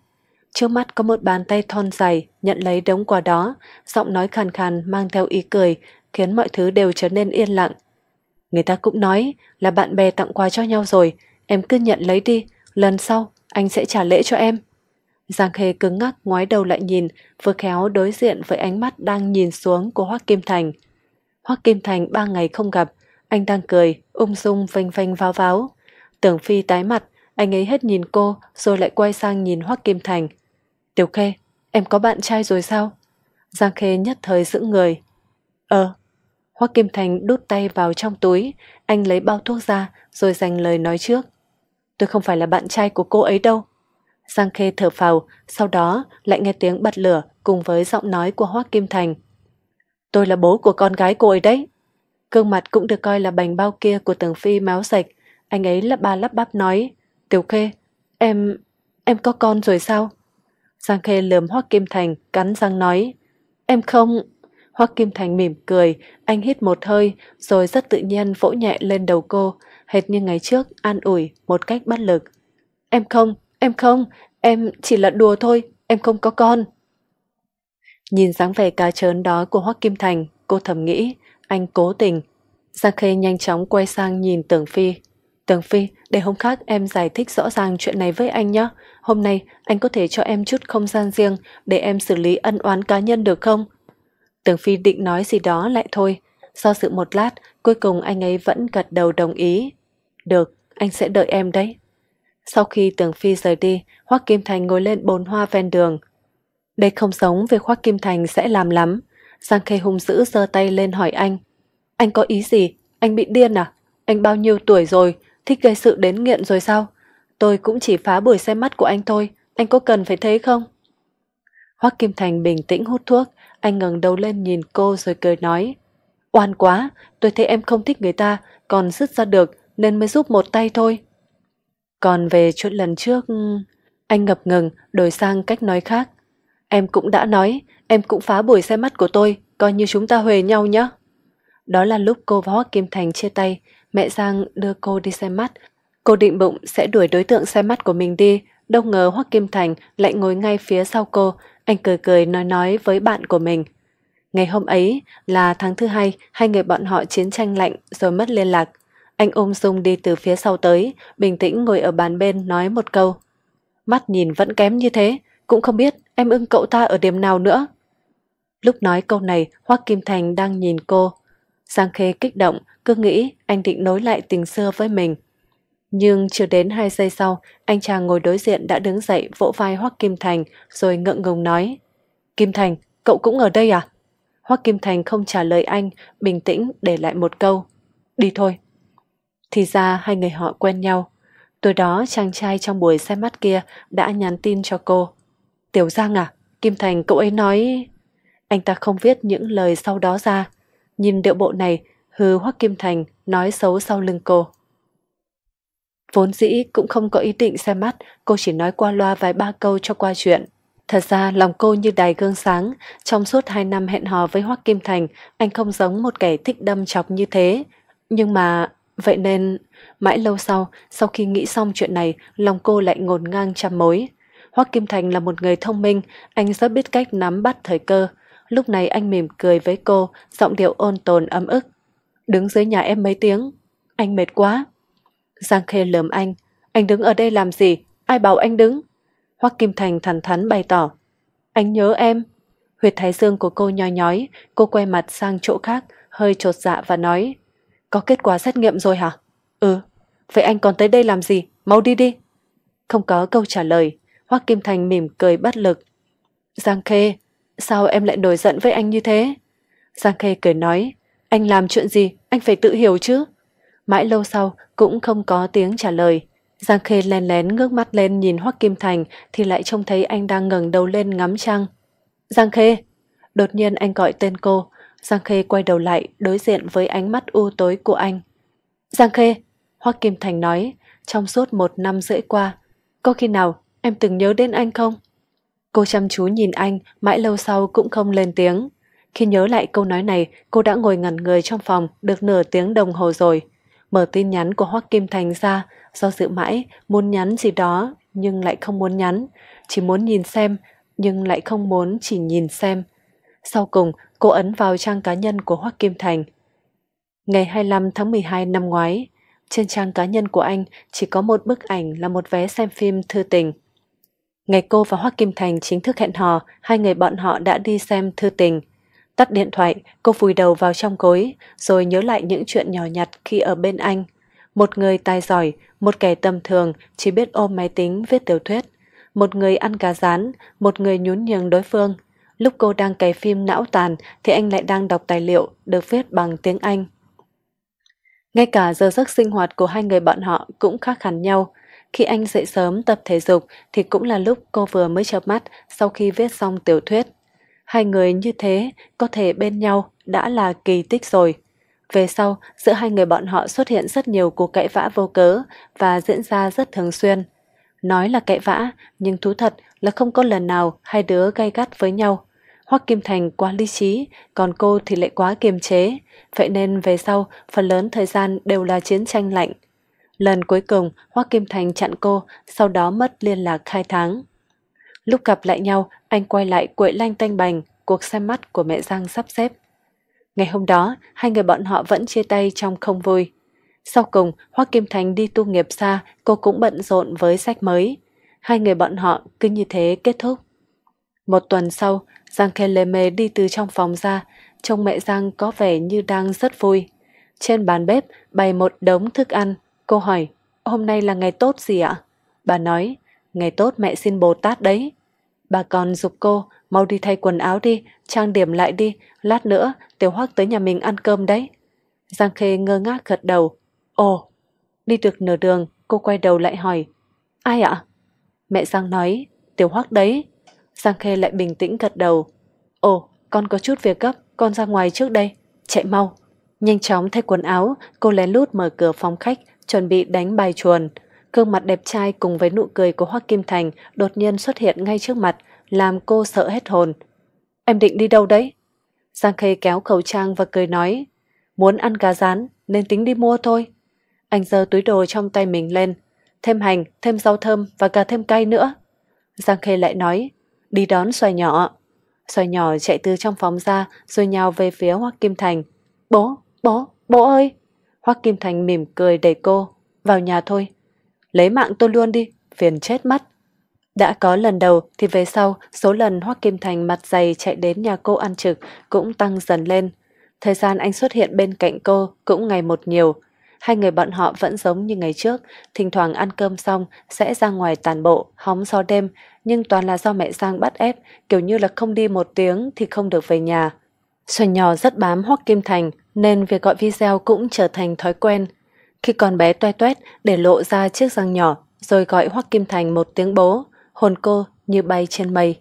Trước mắt có một bàn tay thon dài nhận lấy đống quà đó, giọng nói khàn khàn mang theo ý cười, khiến mọi thứ đều trở nên yên lặng. Người ta cũng nói là bạn bè tặng quà cho nhau rồi, em cứ nhận lấy đi, lần sau anh sẽ trả lễ cho em. Giang Khê cứng ngắc ngoái đầu lại nhìn, vừa khéo đối diện với ánh mắt đang nhìn xuống của Hoắc Kim Thành. Hoắc Kim Thành ba ngày không gặp, anh đang cười, ung dung vênh vênh váo váo. Tưởng Phi tái mặt, anh ấy hết nhìn cô rồi lại quay sang nhìn Hoắc Kim Thành. Tiểu Khê, em có bạn trai rồi sao? Giang Khê nhất thời giữ người. Ờ. Hoắc Kim Thành đút tay vào trong túi, anh lấy bao thuốc ra rồi dành lời nói trước. Tôi không phải là bạn trai của cô ấy đâu. Giang Khê thở phào, sau đó lại nghe tiếng bật lửa cùng với giọng nói của Hoắc Kim Thành. Tôi là bố của con gái cô ấy đấy. gương mặt cũng được coi là bành bao kia của tường phi máu sạch. Anh ấy lắp ba lắp bắp nói. Tiểu Khê, em... em có con rồi sao? Giang Khê lườm Hoắc Kim Thành, cắn răng nói. Em không... Hoắc Kim Thành mỉm cười, anh hít một hơi, rồi rất tự nhiên vỗ nhẹ lên đầu cô, hệt như ngày trước, an ủi, một cách bất lực. Em không, em không, em chỉ là đùa thôi, em không có con. Nhìn dáng vẻ cá trớn đó của Hoắc Kim Thành, cô thầm nghĩ, anh cố tình. Giang Khê nhanh chóng quay sang nhìn Tưởng Phi. Tường Phi, để hôm khác em giải thích rõ ràng chuyện này với anh nhé. Hôm nay anh có thể cho em chút không gian riêng để em xử lý ân oán cá nhân được không? Tường Phi định nói gì đó lại thôi. Do sự một lát, cuối cùng anh ấy vẫn gật đầu đồng ý. Được, anh sẽ đợi em đấy. Sau khi Tường Phi rời đi, Hoắc Kim Thành ngồi lên bồn hoa ven đường. Đây không giống với Hoắc Kim Thành sẽ làm lắm. Giang Khê hung dữ giơ tay lên hỏi anh. Anh có ý gì? Anh bị điên à? Anh bao nhiêu tuổi rồi? Thích gây sự đến nghiện rồi sao? Tôi cũng chỉ phá buổi xem mắt của anh thôi, anh có cần phải thế không? Hoắc Kim Thành bình tĩnh hút thuốc, anh ngẩng đầu lên nhìn cô rồi cười nói. Oan quá, tôi thấy em không thích người ta, còn dứt ra được nên mới giúp một tay thôi. Còn về chuyện lần trước... Anh ngập ngừng, đổi sang cách nói khác. Em cũng đã nói, em cũng phá buổi xem mắt của tôi, coi như chúng ta huề nhau nhé. Đó là lúc cô và Hoắc Kim Thành chia tay, mẹ Giang đưa cô đi xem mắt. Cô định bụng sẽ đuổi đối tượng xem mắt của mình đi, đâu ngờ Hoắc Kim Thành lại ngồi ngay phía sau cô, anh cười cười nói nói với bạn của mình. Ngày hôm ấy là tháng thứ hai, hai người bọn họ chiến tranh lạnh rồi mất liên lạc. Anh ôm Dung đi từ phía sau tới, bình tĩnh ngồi ở bàn bên nói một câu. Mắt nhìn vẫn kém như thế, cũng không biết em ưng cậu ta ở điểm nào nữa. Lúc nói câu này, Hoắc Kim Thành đang nhìn cô, Giang Khê kích động, cứ nghĩ anh định nối lại tình xưa với mình. Nhưng chưa đến hai giây sau, anh chàng ngồi đối diện đã đứng dậy vỗ vai Hoắc Kim Thành rồi ngượng ngùng nói. Kim Thành, cậu cũng ở đây à? Hoắc Kim Thành không trả lời anh, bình tĩnh để lại một câu. Đi thôi. Thì ra hai người họ quen nhau. Tối đó chàng trai trong buổi xem mắt kia đã nhắn tin cho cô. Tiểu Giang à, Kim Thành cậu ấy nói... Anh ta không viết những lời sau đó ra, Nhìn điệu bộ này, hư Hoắc Kim Thành nói xấu sau lưng cô. Vốn dĩ cũng không có ý định xem mắt, cô chỉ nói qua loa vài ba câu cho qua chuyện. Thật ra lòng cô như đài gương sáng, trong suốt hai năm hẹn hò với Hoắc Kim Thành, anh không giống một kẻ thích đâm chọc như thế. Nhưng mà, vậy nên, mãi lâu sau, sau khi nghĩ xong chuyện này, lòng cô lại ngổn ngang trăm mối. Hoắc Kim Thành là một người thông minh, anh rất biết cách nắm bắt thời cơ, lúc này anh mỉm cười với cô, giọng điệu ôn tồn ấm ức. Đứng dưới nhà em mấy tiếng, anh mệt quá. Giang Khê lườm anh, anh đứng ở đây làm gì, ai bảo anh đứng? Hoắc Kim Thành thẳng thắn bày tỏ, anh nhớ em. Huyệt thái dương của cô nhói nhói, cô quay mặt sang chỗ khác, hơi trột dạ và nói, có kết quả xét nghiệm rồi hả? Ừ, vậy anh còn tới đây làm gì, mau đi đi. Không có câu trả lời, Hoắc Kim Thành mỉm cười bất lực. Giang Khê, Sao em lại nổi giận với anh như thế? Giang Khê cười nói, anh làm chuyện gì, anh phải tự hiểu chứ. Mãi lâu sau cũng không có tiếng trả lời. Giang Khê len lén ngước mắt lên nhìn Hoắc Kim Thành thì lại trông thấy anh đang ngẩng đầu lên ngắm trăng. Giang Khê! Đột nhiên anh gọi tên cô. Giang Khê quay đầu lại đối diện với ánh mắt u tối của anh. Giang Khê! Hoắc Kim Thành nói, trong suốt một năm rưỡi qua, có khi nào em từng nhớ đến anh không? Cô chăm chú nhìn anh, mãi lâu sau cũng không lên tiếng. Khi nhớ lại câu nói này, cô đã ngồi ngẩn người trong phòng được nửa tiếng đồng hồ rồi. Mở tin nhắn của Hoắc Kim Thành ra, do dự mãi, muốn nhắn gì đó nhưng lại không muốn nhắn, chỉ muốn nhìn xem nhưng lại không muốn chỉ nhìn xem. Sau cùng, cô ấn vào trang cá nhân của Hoắc Kim Thành. Ngày 25 tháng 12 năm ngoái, trên trang cá nhân của anh chỉ có một bức ảnh là một vé xem phim thư tình. Ngày cô và Hoa Kim Thành chính thức hẹn hò, hai người bọn họ đã đi xem thư tình. Tắt điện thoại, cô vùi đầu vào trong gối, rồi nhớ lại những chuyện nhỏ nhặt khi ở bên anh. Một người tài giỏi, một kẻ tầm thường, chỉ biết ôm máy tính viết tiểu thuyết. Một người ăn cá rán, một người nhún nhường đối phương. Lúc cô đang cày phim não tàn thì anh lại đang đọc tài liệu được viết bằng tiếng Anh. Ngay cả giờ giấc sinh hoạt của hai người bọn họ cũng khác hẳn nhau. Khi anh dậy sớm tập thể dục thì cũng là lúc cô vừa mới chợp mắt sau khi viết xong tiểu thuyết. Hai người như thế có thể bên nhau đã là kỳ tích rồi. Về sau, giữa hai người bọn họ xuất hiện rất nhiều cuộc cãi vã vô cớ và diễn ra rất thường xuyên. Nói là cãi vã, nhưng thú thật là không có lần nào hai đứa gay gắt với nhau. Hoắc Kim Thành quá lý trí, còn cô thì lại quá kiềm chế, vậy nên về sau phần lớn thời gian đều là chiến tranh lạnh. Lần cuối cùng, Hoa Kim Thành chặn cô, sau đó mất liên lạc hai tháng. Lúc gặp lại nhau, anh quay lại quậy lanh tanh bành, cuộc xem mắt của mẹ Giang sắp xếp. Ngày hôm đó, hai người bọn họ vẫn chia tay trong không vui. Sau cùng, Hoa Kim Thành đi tu nghiệp xa, cô cũng bận rộn với sách mới. Hai người bọn họ cứ như thế kết thúc. Một tuần sau, Giang Khe Lê Mê đi từ trong phòng ra, trông mẹ Giang có vẻ như đang rất vui. Trên bàn bếp bày một đống thức ăn, Cô hỏi, hôm nay là ngày tốt gì ạ? Bà nói, ngày tốt mẹ xin Bồ Tát đấy. Bà còn dục cô, mau đi thay quần áo đi, trang điểm lại đi, lát nữa tiểu hoắc tới nhà mình ăn cơm đấy. Giang Khê ngơ ngác gật đầu. Ồ, đi được nửa đường, cô quay đầu lại hỏi. Ai ạ? Mẹ Giang nói, tiểu hoắc đấy. Giang Khê lại bình tĩnh gật đầu. Ồ, con có chút việc gấp, con ra ngoài trước đây. Chạy mau. Nhanh chóng thay quần áo, cô lén lút mở cửa phòng khách, chuẩn bị đánh bài chuồn. Gương mặt đẹp trai cùng với nụ cười của Hoa Kim Thành đột nhiên xuất hiện ngay trước mặt, làm cô sợ hết hồn. Em định đi đâu đấy? Giang Khê kéo khẩu trang và cười nói, muốn ăn cá rán nên tính đi mua thôi. Anh giơ túi đồ trong tay mình lên, thêm hành, thêm rau thơm và cả thêm cay nữa. Giang Khê lại nói, đi đón xoài nhỏ. Xoài nhỏ chạy từ trong phòng ra rồi nhào về phía Hoa Kim Thành. Bố, bố, bố ơi! Hoắc Kim Thành mỉm cười đẩy cô, vào nhà thôi. Lấy mạng tôi luôn đi, phiền chết mất Đã có lần đầu thì về sau, số lần Hoắc Kim Thành mặt dày chạy đến nhà cô ăn trực cũng tăng dần lên. Thời gian anh xuất hiện bên cạnh cô cũng ngày một nhiều. Hai người bọn họ vẫn giống như ngày trước, thỉnh thoảng ăn cơm xong sẽ ra ngoài tàn bộ, hóng gió đêm, nhưng toàn là do mẹ Giang bắt ép, kiểu như là không đi một tiếng thì không được về nhà. Xuân nhỏ rất bám Hoắc Kim Thành, nên việc gọi video cũng trở thành thói quen. Khi con bé toe toét để lộ ra chiếc răng nhỏ rồi gọi Hoắc Kim Thành một tiếng bố, hồn cô như bay trên mây.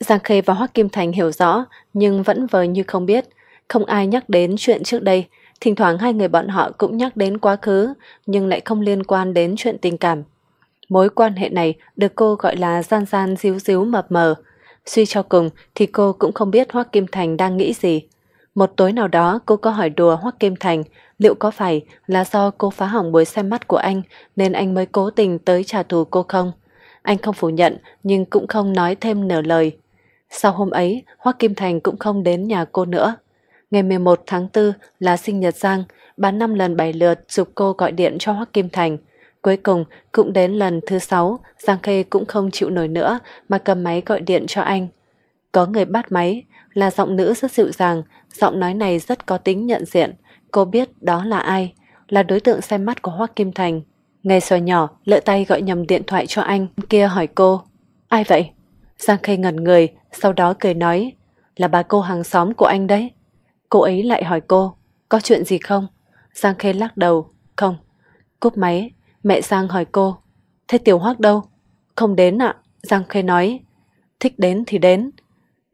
Giang Khê và Hoắc Kim Thành hiểu rõ nhưng vẫn vờ như không biết, không ai nhắc đến chuyện trước đây, thỉnh thoảng hai người bọn họ cũng nhắc đến quá khứ nhưng lại không liên quan đến chuyện tình cảm. Mối quan hệ này được cô gọi là gian gian díu díu mập mờ. Suy cho cùng thì cô cũng không biết Hoắc Kim Thành đang nghĩ gì. Một tối nào đó cô có hỏi đùa Hoắc Kim Thành liệu có phải là do cô phá hỏng buổi xem mắt của anh nên anh mới cố tình tới trả thù cô không? Anh không phủ nhận nhưng cũng không nói thêm nửa lời. Sau hôm ấy, Hoắc Kim Thành cũng không đến nhà cô nữa. Ngày 11 tháng 4 là sinh nhật Giang, bán 5 lần 7 lượt giúp cô gọi điện cho Hoắc Kim Thành. Cuối cùng, cũng đến lần thứ 6, Giang Khê cũng không chịu nổi nữa mà cầm máy gọi điện cho anh. Có người bắt máy, là giọng nữ rất dịu dàng, Giọng nói này rất có tính nhận diện. Cô biết đó là ai, là đối tượng xem mắt của Hoác Kim Thành. Ngay sòi nhỏ, lỡ tay gọi nhầm điện thoại cho anh, kia hỏi cô. Ai vậy? Giang Khê ngẩn người, sau đó cười nói. Là bà cô hàng xóm của anh đấy. Cô ấy lại hỏi cô, có chuyện gì không? Giang Khê lắc đầu, không. Cúp máy, mẹ Giang hỏi cô, thế Tiểu Hoắc đâu? Không đến ạ, à? Giang Khê nói. Thích đến thì đến,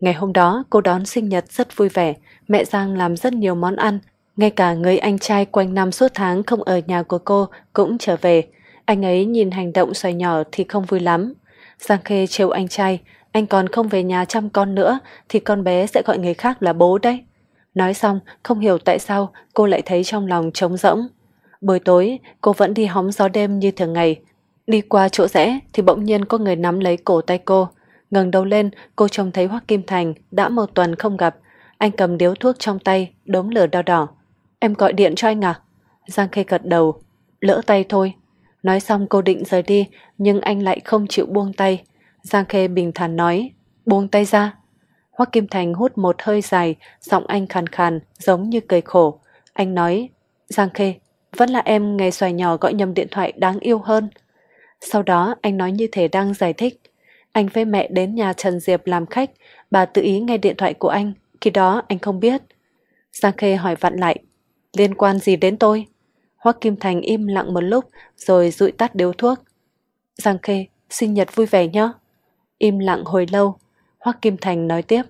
Ngày hôm đó, cô đón sinh nhật rất vui vẻ, mẹ Giang làm rất nhiều món ăn, ngay cả người anh trai quanh năm suốt tháng không ở nhà của cô cũng trở về. Anh ấy nhìn hành động xoài nhỏ thì không vui lắm. Giang Khê trêu anh trai, anh còn không về nhà chăm con nữa thì con bé sẽ gọi người khác là bố đấy. Nói xong, không hiểu tại sao cô lại thấy trong lòng trống rỗng. Buổi tối, cô vẫn đi hóng gió đêm như thường ngày. Đi qua chỗ rẽ thì bỗng nhiên có người nắm lấy cổ tay cô ngẩng đầu lên, cô trông thấy Hoắc Kim Thành đã một tuần không gặp. Anh cầm điếu thuốc trong tay, đống lửa đỏ đỏ. Em gọi điện cho anh à? Giang Khê gật đầu. Lỡ tay thôi. Nói xong cô định rời đi, nhưng anh lại không chịu buông tay. Giang Khê bình thản nói, buông tay ra. Hoắc Kim Thành hút một hơi dài, giọng anh khàn khàn, giống như cười khổ. Anh nói, Giang Khê, vẫn là em ngày xoài nhỏ gọi nhầm điện thoại đáng yêu hơn. Sau đó anh nói như thể đang giải thích, anh với mẹ đến nhà Trần Diệp làm khách, bà tự ý nghe điện thoại của anh, khi đó anh không biết. Giang Khê hỏi vặn lại, liên quan gì đến tôi? Hoắc Kim Thành im lặng một lúc rồi dụi tắt điếu thuốc. Giang Khê, sinh nhật vui vẻ nhé. Im lặng hồi lâu, Hoắc Kim Thành nói tiếp.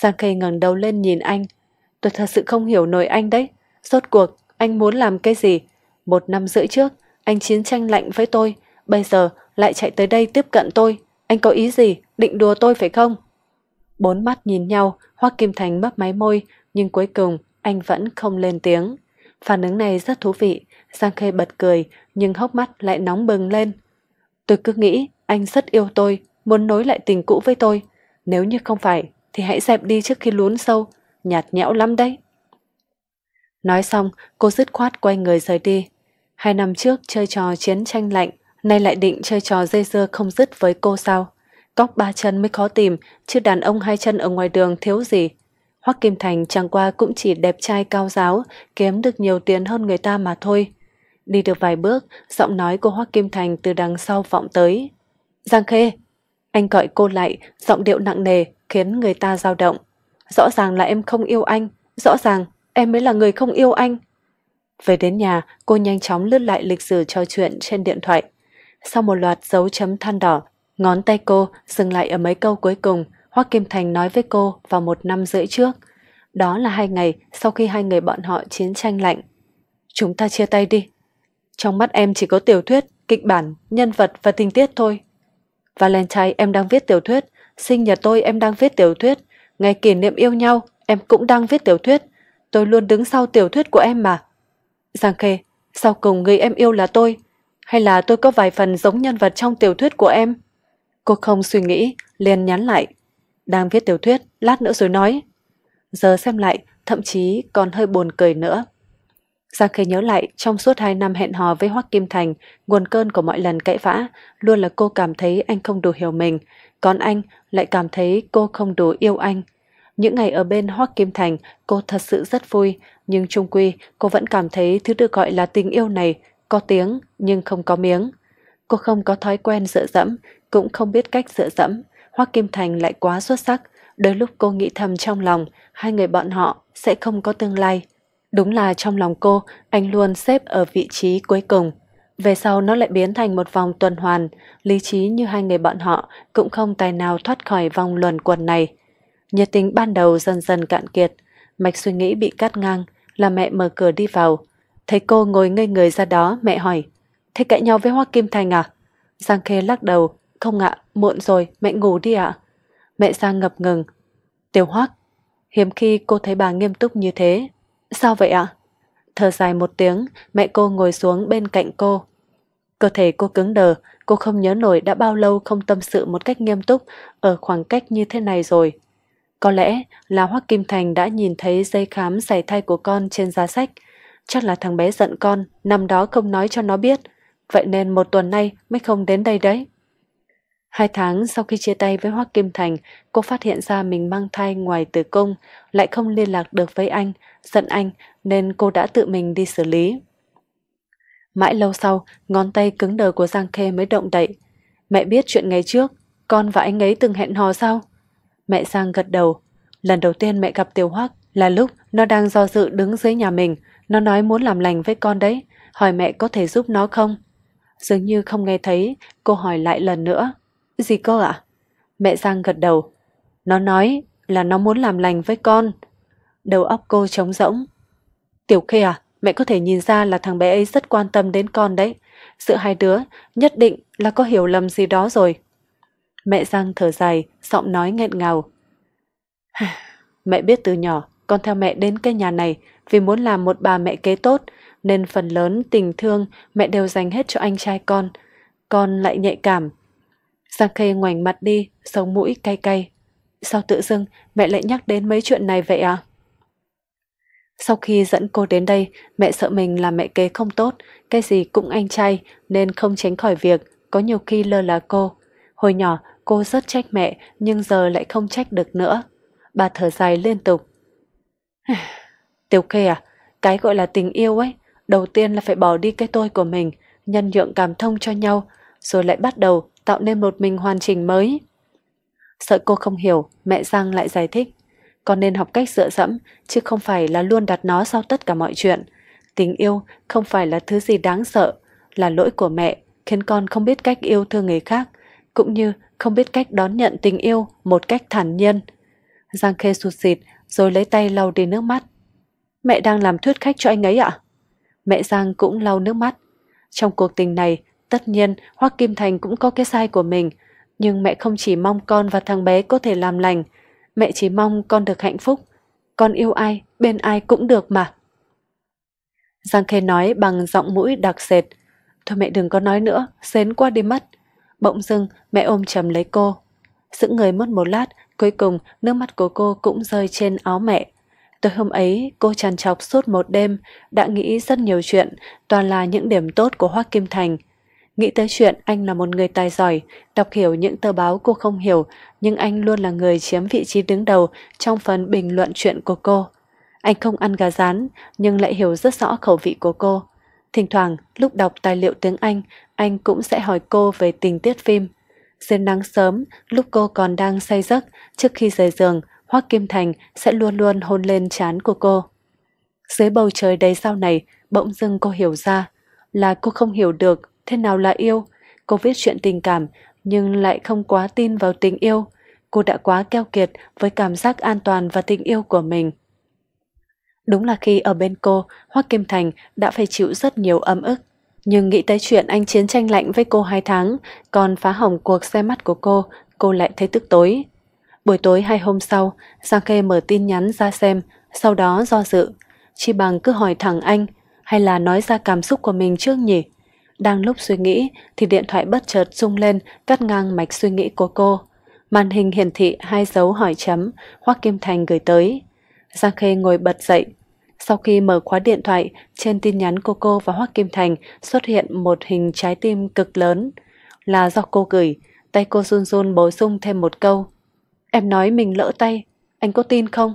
Giang Khê ngẩng đầu lên nhìn anh. Tôi thật sự không hiểu nổi anh đấy. Rốt cuộc, anh muốn làm cái gì? Một năm rưỡi trước, anh chiến tranh lạnh với tôi. Bây giờ lại chạy tới đây tiếp cận tôi. Anh có ý gì? Định đùa tôi phải không? Bốn mắt nhìn nhau, Hoa Kim Thành mấp máy môi, nhưng cuối cùng anh vẫn không lên tiếng. Phản ứng này rất thú vị, Giang Khê bật cười, nhưng hốc mắt lại nóng bừng lên. Tôi cứ nghĩ anh rất yêu tôi, muốn nối lại tình cũ với tôi. Nếu như không phải, thì hãy dẹp đi trước khi lún sâu, nhạt nhẽo lắm đấy. Nói xong, cô dứt khoát quay người rời đi. Hai năm trước chơi trò chiến tranh lạnh, nay lại định chơi trò dây dưa không dứt với cô sao? Cóc ba chân mới khó tìm, chứ đàn ông hai chân ở ngoài đường thiếu gì. Hoắc Kim Thành chẳng qua cũng chỉ đẹp trai cao giáo, kiếm được nhiều tiền hơn người ta mà thôi. Đi được vài bước, giọng nói của Hoắc Kim Thành từ đằng sau vọng tới. Giang Khê! Anh gọi cô lại, giọng điệu nặng nề, khiến người ta dao động. Rõ ràng là em không yêu anh, rõ ràng em mới là người không yêu anh. Về đến nhà, cô nhanh chóng lướt lại lịch sử trò chuyện trên điện thoại. Sau một loạt dấu chấm than đỏ, ngón tay cô dừng lại ở mấy câu cuối cùng Hoắc Kim Thành nói với cô vào một năm rưỡi trước. Đó là hai ngày sau khi hai người bọn họ chiến tranh lạnh. Chúng ta chia tay đi. Trong mắt em chỉ có tiểu thuyết, kịch bản, nhân vật và tình tiết thôi. Valentine em đang viết tiểu thuyết, sinh nhật tôi em đang viết tiểu thuyết, ngày kỷ niệm yêu nhau em cũng đang viết tiểu thuyết. Tôi luôn đứng sau tiểu thuyết của em mà. Giang Khê, sau cùng người em yêu là tôi, hay là tôi có vài phần giống nhân vật trong tiểu thuyết của em? Cô không suy nghĩ, liền nhắn lại. Đang viết tiểu thuyết, lát nữa rồi nói. Giờ xem lại, thậm chí còn hơi buồn cười nữa. Giang Khê nhớ lại, trong suốt hai năm hẹn hò với Hoắc Kim Thành, nguồn cơn của mọi lần cãi vã luôn là cô cảm thấy anh không đủ hiểu mình, còn anh lại cảm thấy cô không đủ yêu anh. Những ngày ở bên Hoắc Kim Thành, cô thật sự rất vui, nhưng trung quy cô vẫn cảm thấy thứ được gọi là tình yêu này có tiếng nhưng không có miếng. Cô không có thói quen dựa dẫm, cũng không biết cách dựa dẫm. Hoắc Kim Thành lại quá xuất sắc, đôi lúc cô nghĩ thầm trong lòng hai người bọn họ sẽ không có tương lai. Đúng là trong lòng cô, anh luôn xếp ở vị trí cuối cùng. Về sau nó lại biến thành một vòng tuần hoàn, lý trí như hai người bọn họ cũng không tài nào thoát khỏi vòng luẩn quẩn này. Nhiệt tình ban đầu dần dần cạn kiệt, mạch suy nghĩ bị cắt ngang, là mẹ mở cửa đi vào, Thấy cô ngồi ngây người ra đó, mẹ hỏi, thế cãi nhau với Hoa Kim Thành à? Giang Khê lắc đầu, không ạ, muộn rồi, mẹ ngủ đi ạ. Mẹ Giang ngập ngừng, tiểu hoắc, hiếm khi cô thấy bà nghiêm túc như thế. Sao vậy ạ? À? Thở dài một tiếng, mẹ cô ngồi xuống bên cạnh cô. Cơ thể cô cứng đờ, cô không nhớ nổi đã bao lâu không tâm sự một cách nghiêm túc ở khoảng cách như thế này rồi. Có lẽ là Hoắc Kim Thành đã nhìn thấy dây khám giày thai của con trên giá sách, chắc là thằng bé giận con năm đó không nói cho nó biết vậy nên một tuần nay mới không đến đây đấy hai tháng sau khi chia tay với hoắc kim thành cô phát hiện ra mình mang thai ngoài tử cung lại không liên lạc được với anh giận anh nên cô đã tự mình đi xử lý mãi lâu sau ngón tay cứng đờ của giang khê mới động đậy mẹ biết chuyện ngày trước con và anh ấy từng hẹn hò sao mẹ giang gật đầu lần đầu tiên mẹ gặp tiểu hoắc là lúc nó đang do dự đứng dưới nhà mình nó nói muốn làm lành với con đấy, hỏi mẹ có thể giúp nó không? Dường như không nghe thấy, cô hỏi lại lần nữa. Gì cô ạ? À? Mẹ Giang gật đầu. Nó nói là nó muốn làm lành với con. Đầu óc cô trống rỗng. Tiểu Khê à, mẹ có thể nhìn ra là thằng bé ấy rất quan tâm đến con đấy. Giữa hai đứa, nhất định là có hiểu lầm gì đó rồi. Mẹ Giang thở dài, giọng nói nghẹn ngào. [sighs] mẹ biết từ nhỏ, con theo mẹ đến cái nhà này vì muốn làm một bà mẹ kế tốt nên phần lớn tình thương mẹ đều dành hết cho anh trai con con lại nhạy cảm giang khê ngoảnh mặt đi sống mũi cay cay sao tự dưng mẹ lại nhắc đến mấy chuyện này vậy à sau khi dẫn cô đến đây mẹ sợ mình là mẹ kế không tốt cái gì cũng anh trai nên không tránh khỏi việc có nhiều khi lơ là cô hồi nhỏ cô rất trách mẹ nhưng giờ lại không trách được nữa bà thở dài liên tục [sighs] [sighs] Tiểu khê à, cái gọi là tình yêu ấy, đầu tiên là phải bỏ đi cái tôi của mình, nhân nhượng cảm thông cho nhau, rồi lại bắt đầu tạo nên một mình hoàn chỉnh mới. Sợ cô không hiểu, mẹ Giang lại giải thích. Con nên học cách dựa dẫm, chứ không phải là luôn đặt nó sau tất cả mọi chuyện. Tình yêu không phải là thứ gì đáng sợ, là lỗi của mẹ khiến con không biết cách yêu thương người khác, cũng như không biết cách đón nhận tình yêu một cách thản nhiên. Giang Khê sụt xịt rồi lấy tay lau đi nước mắt. Mẹ đang làm thuyết khách cho anh ấy ạ. Mẹ Giang cũng lau nước mắt. Trong cuộc tình này, tất nhiên Hoắc Kim Thành cũng có cái sai của mình, nhưng mẹ không chỉ mong con và thằng bé có thể làm lành, mẹ chỉ mong con được hạnh phúc. Con yêu ai, bên ai cũng được mà. Giang Khê nói bằng giọng mũi đặc sệt. Thôi mẹ đừng có nói nữa, xến qua đi mất. Bỗng dưng mẹ ôm chầm lấy cô. Sững người mất một lát, cuối cùng nước mắt của cô cũng rơi trên áo mẹ. Tới hôm ấy, cô trằn trọc suốt một đêm, đã nghĩ rất nhiều chuyện, toàn là những điểm tốt của Hoác Kim Thành. Nghĩ tới chuyện anh là một người tài giỏi, đọc hiểu những tờ báo cô không hiểu, nhưng anh luôn là người chiếm vị trí đứng đầu trong phần bình luận chuyện của cô. Anh không ăn gà rán, nhưng lại hiểu rất rõ khẩu vị của cô. Thỉnh thoảng, lúc đọc tài liệu tiếng Anh, anh cũng sẽ hỏi cô về tình tiết phim. Dưới nắng sớm, lúc cô còn đang say giấc, trước khi rời giường, Hoắc Kim Thành sẽ luôn luôn hôn lên trán của cô. Dưới bầu trời đầy sao này, bỗng dưng cô hiểu ra là cô không hiểu được thế nào là yêu. Cô viết chuyện tình cảm nhưng lại không quá tin vào tình yêu. Cô đã quá keo kiệt với cảm giác an toàn và tình yêu của mình. Đúng là khi ở bên cô, Hoắc Kim Thành đã phải chịu rất nhiều ấm ức. Nhưng nghĩ tới chuyện anh chiến tranh lạnh với cô hai tháng, còn phá hỏng cuộc xe mắt của cô, cô lại thấy tức tối. Buổi tối hai hôm sau, Giang Kê mở tin nhắn ra xem, sau đó do dự. Chi bằng cứ hỏi thẳng anh, hay là nói ra cảm xúc của mình trước nhỉ? Đang lúc suy nghĩ thì điện thoại bất chợt rung lên cắt ngang mạch suy nghĩ của cô. Màn hình hiển thị hai dấu hỏi chấm Hoắc Kim Thành gửi tới. Giang Khê ngồi bật dậy. Sau khi mở khóa điện thoại, trên tin nhắn của cô và Hoắc Kim Thành xuất hiện một hình trái tim cực lớn. Là do cô gửi, tay cô run run bổ sung thêm một câu. Em nói mình lỡ tay, anh có tin không?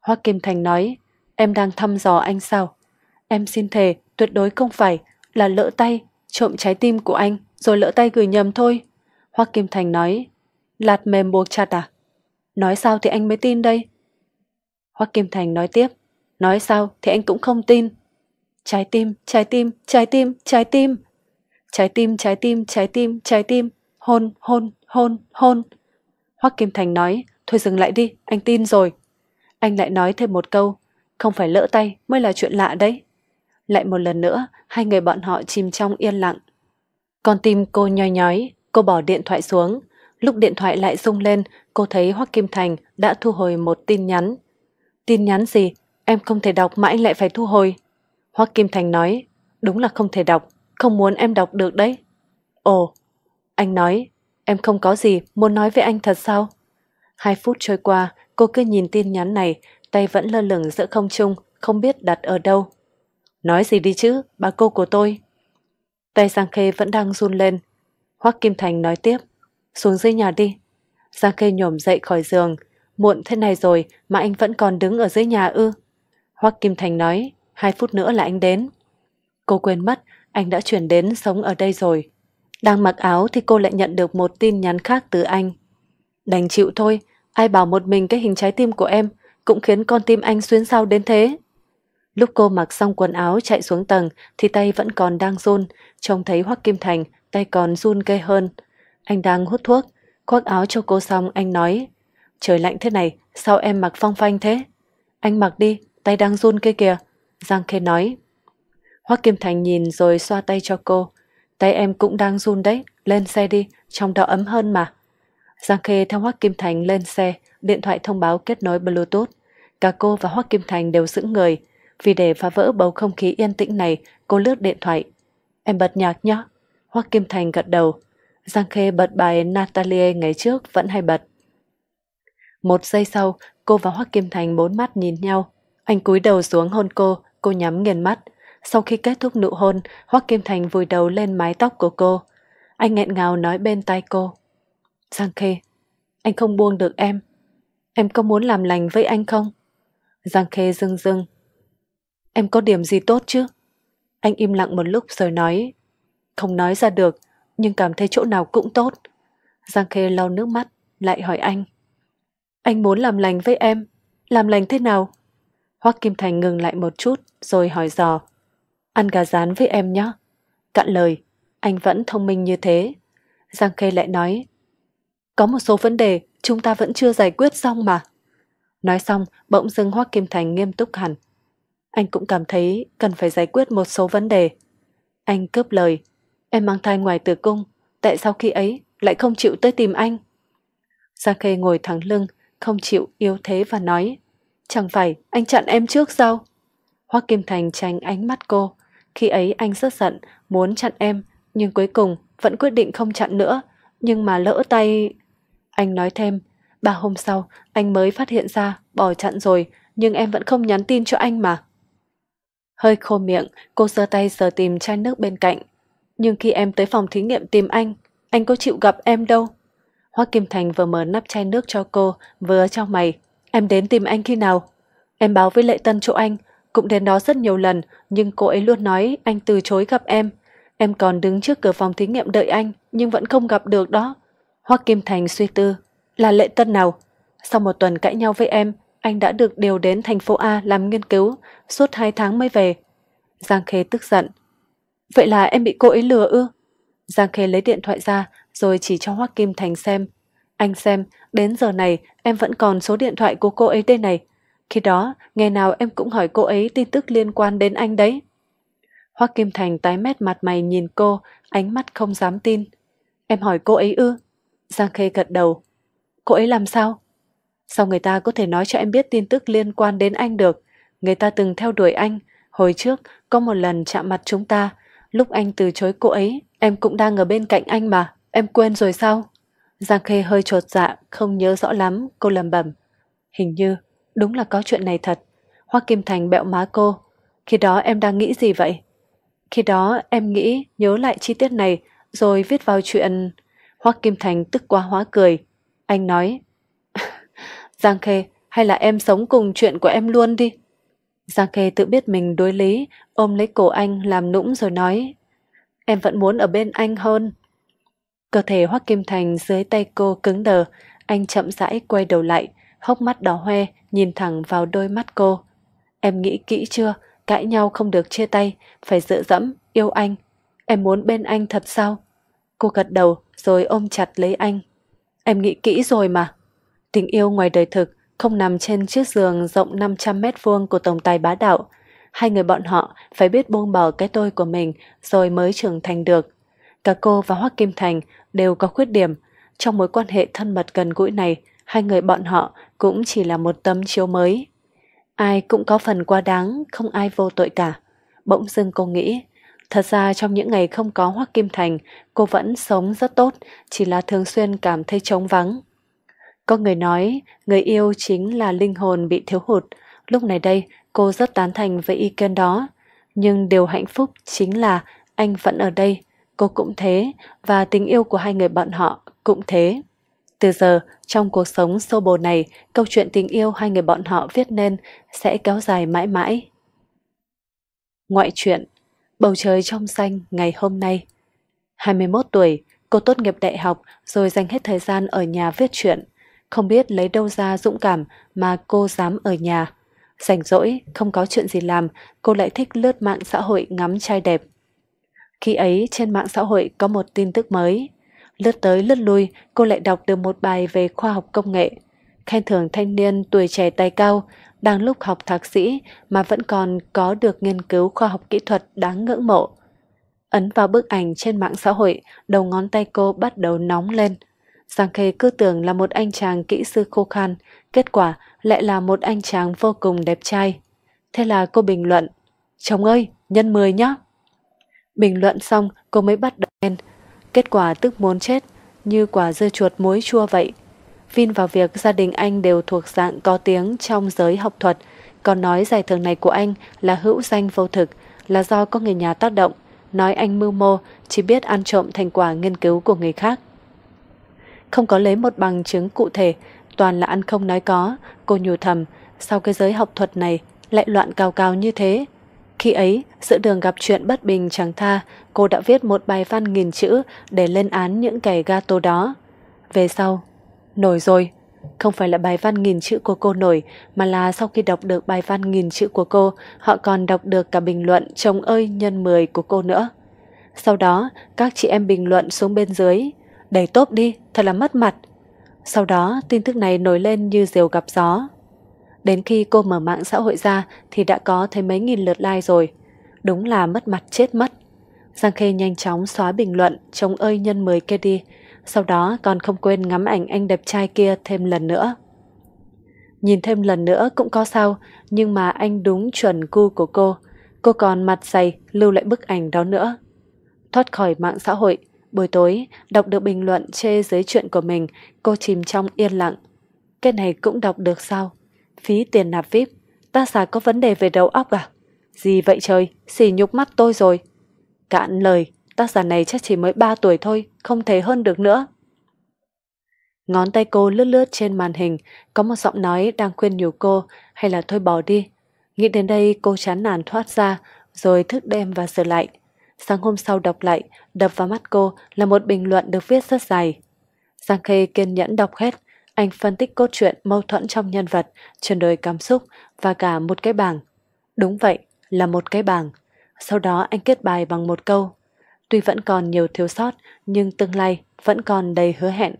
Hoa Kim Thành nói, em đang thăm dò anh sao? Em xin thề, tuyệt đối không phải, là lỡ tay, trộm trái tim của anh, rồi lỡ tay gửi nhầm thôi. Hoa Kim Thành nói, lạt mềm buộc chặt à? Nói sao thì anh mới tin đây? Hoa Kim Thành nói tiếp, nói sao thì anh cũng không tin. Trái tim, trái tim, trái tim, trái tim. Trái tim, trái tim, trái tim, trái tim, hôn, hôn, hôn, hôn. Hoắc Kim Thành nói, thôi dừng lại đi, anh tin rồi. Anh lại nói thêm một câu, không phải lỡ tay mới là chuyện lạ đấy. Lại một lần nữa, hai người bọn họ chìm trong yên lặng. Con tim cô nhói nhói, cô bỏ điện thoại xuống. Lúc điện thoại lại rung lên, cô thấy Hoắc Kim Thành đã thu hồi một tin nhắn. Tin nhắn gì? Em không thể đọc mãi lại phải thu hồi. Hoắc Kim Thành nói, đúng là không thể đọc, không muốn em đọc được đấy. Ồ, anh nói, Em không có gì, muốn nói với anh thật sao? Hai phút trôi qua, cô cứ nhìn tin nhắn này, tay vẫn lơ lửng giữa không trung, không biết đặt ở đâu. Nói gì đi chứ, bà cô của tôi. Tay Giang Khê vẫn đang run lên. Hoắc Kim Thành nói tiếp, xuống dưới nhà đi. Giang Khê nhổm dậy khỏi giường, muộn thế này rồi mà anh vẫn còn đứng ở dưới nhà ư. Hoắc Kim Thành nói, hai phút nữa là anh đến. Cô quên mất, anh đã chuyển đến sống ở đây rồi. Đang mặc áo thì cô lại nhận được một tin nhắn khác từ anh. Đành chịu thôi, ai bảo một mình cái hình trái tim của em cũng khiến con tim anh xuyến sao đến thế. Lúc cô mặc xong quần áo chạy xuống tầng thì tay vẫn còn đang run, trông thấy Hoắc Kim Thành tay còn run ghê hơn. Anh đang hút thuốc, khoác áo cho cô xong anh nói, trời lạnh thế này sao em mặc phong phanh thế? Anh mặc đi, tay đang run kia kìa. Giang Khê nói. Hoắc Kim Thành nhìn rồi xoa tay cho cô, Tay em cũng đang run đấy, lên xe đi, trong đó ấm hơn mà. Giang Khê theo Hoắc Kim Thành lên xe, điện thoại thông báo kết nối Bluetooth. Cả cô và Hoắc Kim Thành đều sững người, vì để phá vỡ bầu không khí yên tĩnh này, cô lướt điện thoại. Em bật nhạc nhé. Hoắc Kim Thành gật đầu. Giang Khê bật bài Natalie ngày trước vẫn hay bật. Một giây sau, cô và Hoắc Kim Thành bốn mắt nhìn nhau. Anh cúi đầu xuống hôn cô, cô nhắm nghiền mắt. Sau khi kết thúc nụ hôn, Hoắc Kim Thành vùi đầu lên mái tóc của cô. Anh nghẹn ngào nói bên tai cô. Giang Khê, anh không buông được em. Em có muốn làm lành với anh không? Giang Khê rưng rưng. Em có điểm gì tốt chứ? Anh im lặng một lúc rồi nói. Không nói ra được, nhưng cảm thấy chỗ nào cũng tốt. Giang Khê lau nước mắt, lại hỏi anh. Anh muốn làm lành với em, làm lành thế nào? Hoắc Kim Thành ngừng lại một chút rồi hỏi dò. Ăn gà rán với em nhé. Cạn lời, anh vẫn thông minh như thế. Giang Khê lại nói, có một số vấn đề chúng ta vẫn chưa giải quyết xong mà. Nói xong, bỗng dưng Hoác Kim Thành nghiêm túc hẳn. Anh cũng cảm thấy cần phải giải quyết một số vấn đề. Anh cướp lời, em mang thai ngoài tử cung, tại sao khi ấy lại không chịu tới tìm anh? Giang Khê ngồi thẳng lưng, không chịu yếu thế và nói, chẳng phải anh chặn em trước sao? Hoắc Kim Thành tránh ánh mắt cô. Khi ấy anh rất giận, muốn chặn em, nhưng cuối cùng vẫn quyết định không chặn nữa. Nhưng mà lỡ tay... Anh nói thêm, ba hôm sau anh mới phát hiện ra bỏ chặn rồi, nhưng em vẫn không nhắn tin cho anh mà. Hơi khô miệng, cô giơ tay sờ tìm chai nước bên cạnh. Nhưng khi em tới phòng thí nghiệm tìm anh, anh có chịu gặp em đâu. Hoa Kim Thành vừa mở nắp chai nước cho cô, vừa cho mày. Em đến tìm anh khi nào? Em báo với Lệ Tân chỗ anh, cũng đến đó rất nhiều lần, nhưng cô ấy luôn nói anh từ chối gặp em. Em còn đứng trước cửa phòng thí nghiệm đợi anh, nhưng vẫn không gặp được đó. Hoắc Kim Thành suy tư, là lệ tân nào? Sau một tuần cãi nhau với em, anh đã được điều đến thành phố A làm nghiên cứu, suốt hai tháng mới về. Giang Khê tức giận. Vậy là em bị cô ấy lừa ư? Giang Khê lấy điện thoại ra, rồi chỉ cho Hoắc Kim Thành xem. Anh xem, đến giờ này em vẫn còn số điện thoại của cô ấy đây này. Khi đó, ngày nào em cũng hỏi cô ấy tin tức liên quan đến anh đấy. Hoắc Kim Thành tái mét mặt mày nhìn cô, ánh mắt không dám tin. Em hỏi cô ấy ư? Giang Khê gật đầu. Cô ấy làm sao? Sao người ta có thể nói cho em biết tin tức liên quan đến anh được? Người ta từng theo đuổi anh. Hồi trước, có một lần chạm mặt chúng ta. Lúc anh từ chối cô ấy, em cũng đang ở bên cạnh anh mà. Em quên rồi sao? Giang Khê hơi trột dạ, không nhớ rõ lắm, cô lầm bẩm. Hình như Đúng là có chuyện này thật. Hoa Kim Thành bẹo má cô. Khi đó em đang nghĩ gì vậy? Khi đó em nghĩ nhớ lại chi tiết này rồi viết vào chuyện... Hoa Kim Thành tức quá hóa cười. Anh nói, [laughs] Giang Khê, hay là em sống cùng chuyện của em luôn đi. Giang Khê tự biết mình đối lý, ôm lấy cổ anh làm nũng rồi nói, em vẫn muốn ở bên anh hơn. Cơ thể Hoắc Kim Thành dưới tay cô cứng đờ, anh chậm rãi quay đầu lại, hốc mắt đỏ hoe, nhìn thẳng vào đôi mắt cô. Em nghĩ kỹ chưa, cãi nhau không được chia tay, phải dựa dẫm, yêu anh. Em muốn bên anh thật sao? Cô gật đầu rồi ôm chặt lấy anh. Em nghĩ kỹ rồi mà. Tình yêu ngoài đời thực không nằm trên chiếc giường rộng 500 mét vuông của tổng tài bá đạo. Hai người bọn họ phải biết buông bỏ cái tôi của mình rồi mới trưởng thành được. Cả cô và Hoắc Kim Thành đều có khuyết điểm. Trong mối quan hệ thân mật gần gũi này, hai người bọn họ cũng chỉ là một tấm chiếu mới. Ai cũng có phần quá đáng, không ai vô tội cả. Bỗng dưng cô nghĩ, thật ra trong những ngày không có Hoắc Kim Thành, cô vẫn sống rất tốt, chỉ là thường xuyên cảm thấy trống vắng. Có người nói, người yêu chính là linh hồn bị thiếu hụt. Lúc này đây, cô rất tán thành với ý kiến đó. Nhưng điều hạnh phúc chính là anh vẫn ở đây, cô cũng thế, và tình yêu của hai người bọn họ cũng thế. Từ giờ, trong cuộc sống xô bồ này, câu chuyện tình yêu hai người bọn họ viết nên sẽ kéo dài mãi mãi. Ngoại truyện Bầu trời trong xanh ngày hôm nay 21 tuổi, cô tốt nghiệp đại học rồi dành hết thời gian ở nhà viết truyện. Không biết lấy đâu ra dũng cảm mà cô dám ở nhà. Rảnh rỗi, không có chuyện gì làm, cô lại thích lướt mạng xã hội ngắm trai đẹp. Khi ấy trên mạng xã hội có một tin tức mới, Lướt tới lướt lui, cô lại đọc được một bài về khoa học công nghệ. Khen thưởng thanh niên tuổi trẻ tài cao, đang lúc học thạc sĩ mà vẫn còn có được nghiên cứu khoa học kỹ thuật đáng ngưỡng mộ. Ấn vào bức ảnh trên mạng xã hội, đầu ngón tay cô bắt đầu nóng lên. Giang Khê cứ tưởng là một anh chàng kỹ sư khô khan, kết quả lại là một anh chàng vô cùng đẹp trai. Thế là cô bình luận, chồng ơi, nhân 10 nhá. Bình luận xong, cô mới bắt đầu lên, Kết quả tức muốn chết, như quả dưa chuột muối chua vậy. Vin vào việc gia đình anh đều thuộc dạng có tiếng trong giới học thuật, còn nói giải thưởng này của anh là hữu danh vô thực, là do có người nhà tác động, nói anh mưu mô, chỉ biết ăn trộm thành quả nghiên cứu của người khác. Không có lấy một bằng chứng cụ thể, toàn là ăn không nói có, cô nhủ thầm, sau cái giới học thuật này lại loạn cao cao như thế, khi ấy, giữa đường gặp chuyện bất bình chẳng tha, cô đã viết một bài văn nghìn chữ để lên án những kẻ gato đó. Về sau, nổi rồi. Không phải là bài văn nghìn chữ của cô nổi, mà là sau khi đọc được bài văn nghìn chữ của cô, họ còn đọc được cả bình luận chồng ơi nhân 10 của cô nữa. Sau đó, các chị em bình luận xuống bên dưới, đẩy tốt đi, thật là mất mặt. Sau đó, tin tức này nổi lên như diều gặp gió. Đến khi cô mở mạng xã hội ra thì đã có thấy mấy nghìn lượt like rồi. Đúng là mất mặt chết mất. Giang Khê nhanh chóng xóa bình luận chống ơi nhân mời kia đi. Sau đó còn không quên ngắm ảnh anh đẹp trai kia thêm lần nữa. Nhìn thêm lần nữa cũng có sao, nhưng mà anh đúng chuẩn cu của cô. Cô còn mặt dày lưu lại bức ảnh đó nữa. Thoát khỏi mạng xã hội, buổi tối đọc được bình luận chê dưới chuyện của mình, cô chìm trong yên lặng. Cái này cũng đọc được sao? phí tiền nạp VIP, ta sạc có vấn đề về đầu óc à? Gì vậy trời, xỉ nhục mắt tôi rồi. Cạn lời, tác giả này chắc chỉ mới 3 tuổi thôi, không thể hơn được nữa. Ngón tay cô lướt lướt trên màn hình, có một giọng nói đang khuyên nhủ cô, hay là thôi bỏ đi. Nghĩ đến đây cô chán nản thoát ra, rồi thức đêm và sửa lại. Sáng hôm sau đọc lại, đập vào mắt cô là một bình luận được viết rất dài. Giang Khê kiên nhẫn đọc hết, anh phân tích cốt truyện mâu thuẫn trong nhân vật, chuyển đời cảm xúc và cả một cái bảng. Đúng vậy, là một cái bảng. Sau đó anh kết bài bằng một câu. Tuy vẫn còn nhiều thiếu sót, nhưng tương lai vẫn còn đầy hứa hẹn.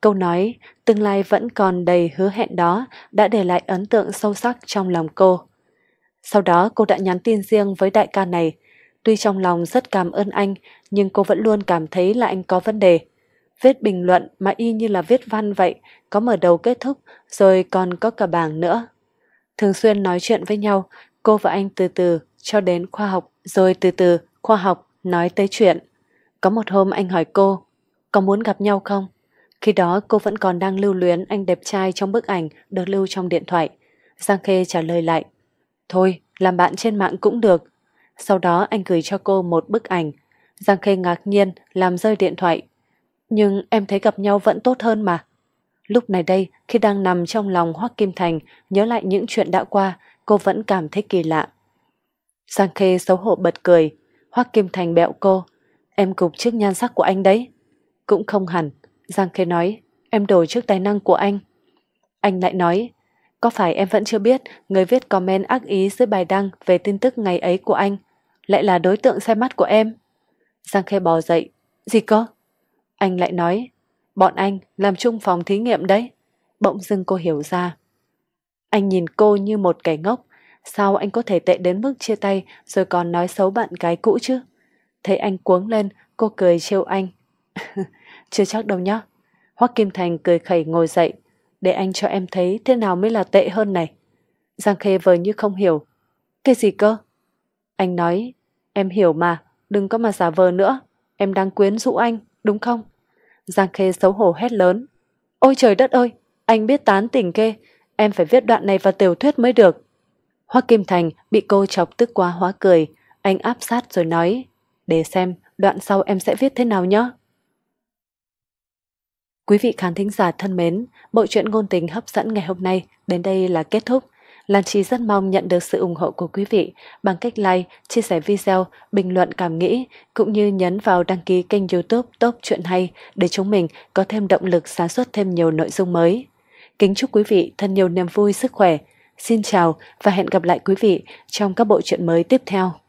Câu nói tương lai vẫn còn đầy hứa hẹn đó đã để lại ấn tượng sâu sắc trong lòng cô. Sau đó cô đã nhắn tin riêng với đại ca này. Tuy trong lòng rất cảm ơn anh, nhưng cô vẫn luôn cảm thấy là anh có vấn đề. Viết bình luận mà y như là viết văn vậy, có mở đầu kết thúc, rồi còn có cả bảng nữa. Thường xuyên nói chuyện với nhau, cô và anh từ từ cho đến khoa học, rồi từ từ khoa học nói tới chuyện. Có một hôm anh hỏi cô, có muốn gặp nhau không? Khi đó cô vẫn còn đang lưu luyến anh đẹp trai trong bức ảnh được lưu trong điện thoại. Giang Khê trả lời lại, thôi làm bạn trên mạng cũng được. Sau đó anh gửi cho cô một bức ảnh. Giang Khê ngạc nhiên làm rơi điện thoại nhưng em thấy gặp nhau vẫn tốt hơn mà. Lúc này đây, khi đang nằm trong lòng Hoắc Kim Thành, nhớ lại những chuyện đã qua, cô vẫn cảm thấy kỳ lạ. Giang Khê xấu hổ bật cười, Hoắc Kim Thành bẹo cô. Em cục trước nhan sắc của anh đấy. Cũng không hẳn, Giang Khê nói, em đổi trước tài năng của anh. Anh lại nói, có phải em vẫn chưa biết người viết comment ác ý dưới bài đăng về tin tức ngày ấy của anh lại là đối tượng sai mắt của em? Giang Khê bò dậy, gì cơ? Anh lại nói, bọn anh làm chung phòng thí nghiệm đấy. Bỗng dưng cô hiểu ra. Anh nhìn cô như một kẻ ngốc, sao anh có thể tệ đến mức chia tay rồi còn nói xấu bạn gái cũ chứ? Thấy anh cuống lên, cô cười trêu anh. [laughs] Chưa chắc đâu nhá. Hoắc Kim Thành cười khẩy ngồi dậy, để anh cho em thấy thế nào mới là tệ hơn này. Giang Khê vờ như không hiểu. Cái gì cơ? Anh nói, em hiểu mà, đừng có mà giả vờ nữa, em đang quyến rũ anh, đúng không? Giang Khê xấu hổ hét lớn. Ôi trời đất ơi, anh biết tán tỉnh kê, em phải viết đoạn này vào tiểu thuyết mới được. Hoa Kim Thành bị cô chọc tức quá hóa cười, anh áp sát rồi nói, để xem đoạn sau em sẽ viết thế nào nhé. Quý vị khán thính giả thân mến, bộ truyện ngôn tình hấp dẫn ngày hôm nay đến đây là kết thúc. Lan Chi rất mong nhận được sự ủng hộ của quý vị bằng cách like, chia sẻ video, bình luận cảm nghĩ, cũng như nhấn vào đăng ký kênh youtube Top Chuyện Hay để chúng mình có thêm động lực sản xuất thêm nhiều nội dung mới. Kính chúc quý vị thân nhiều niềm vui, sức khỏe. Xin chào và hẹn gặp lại quý vị trong các bộ truyện mới tiếp theo.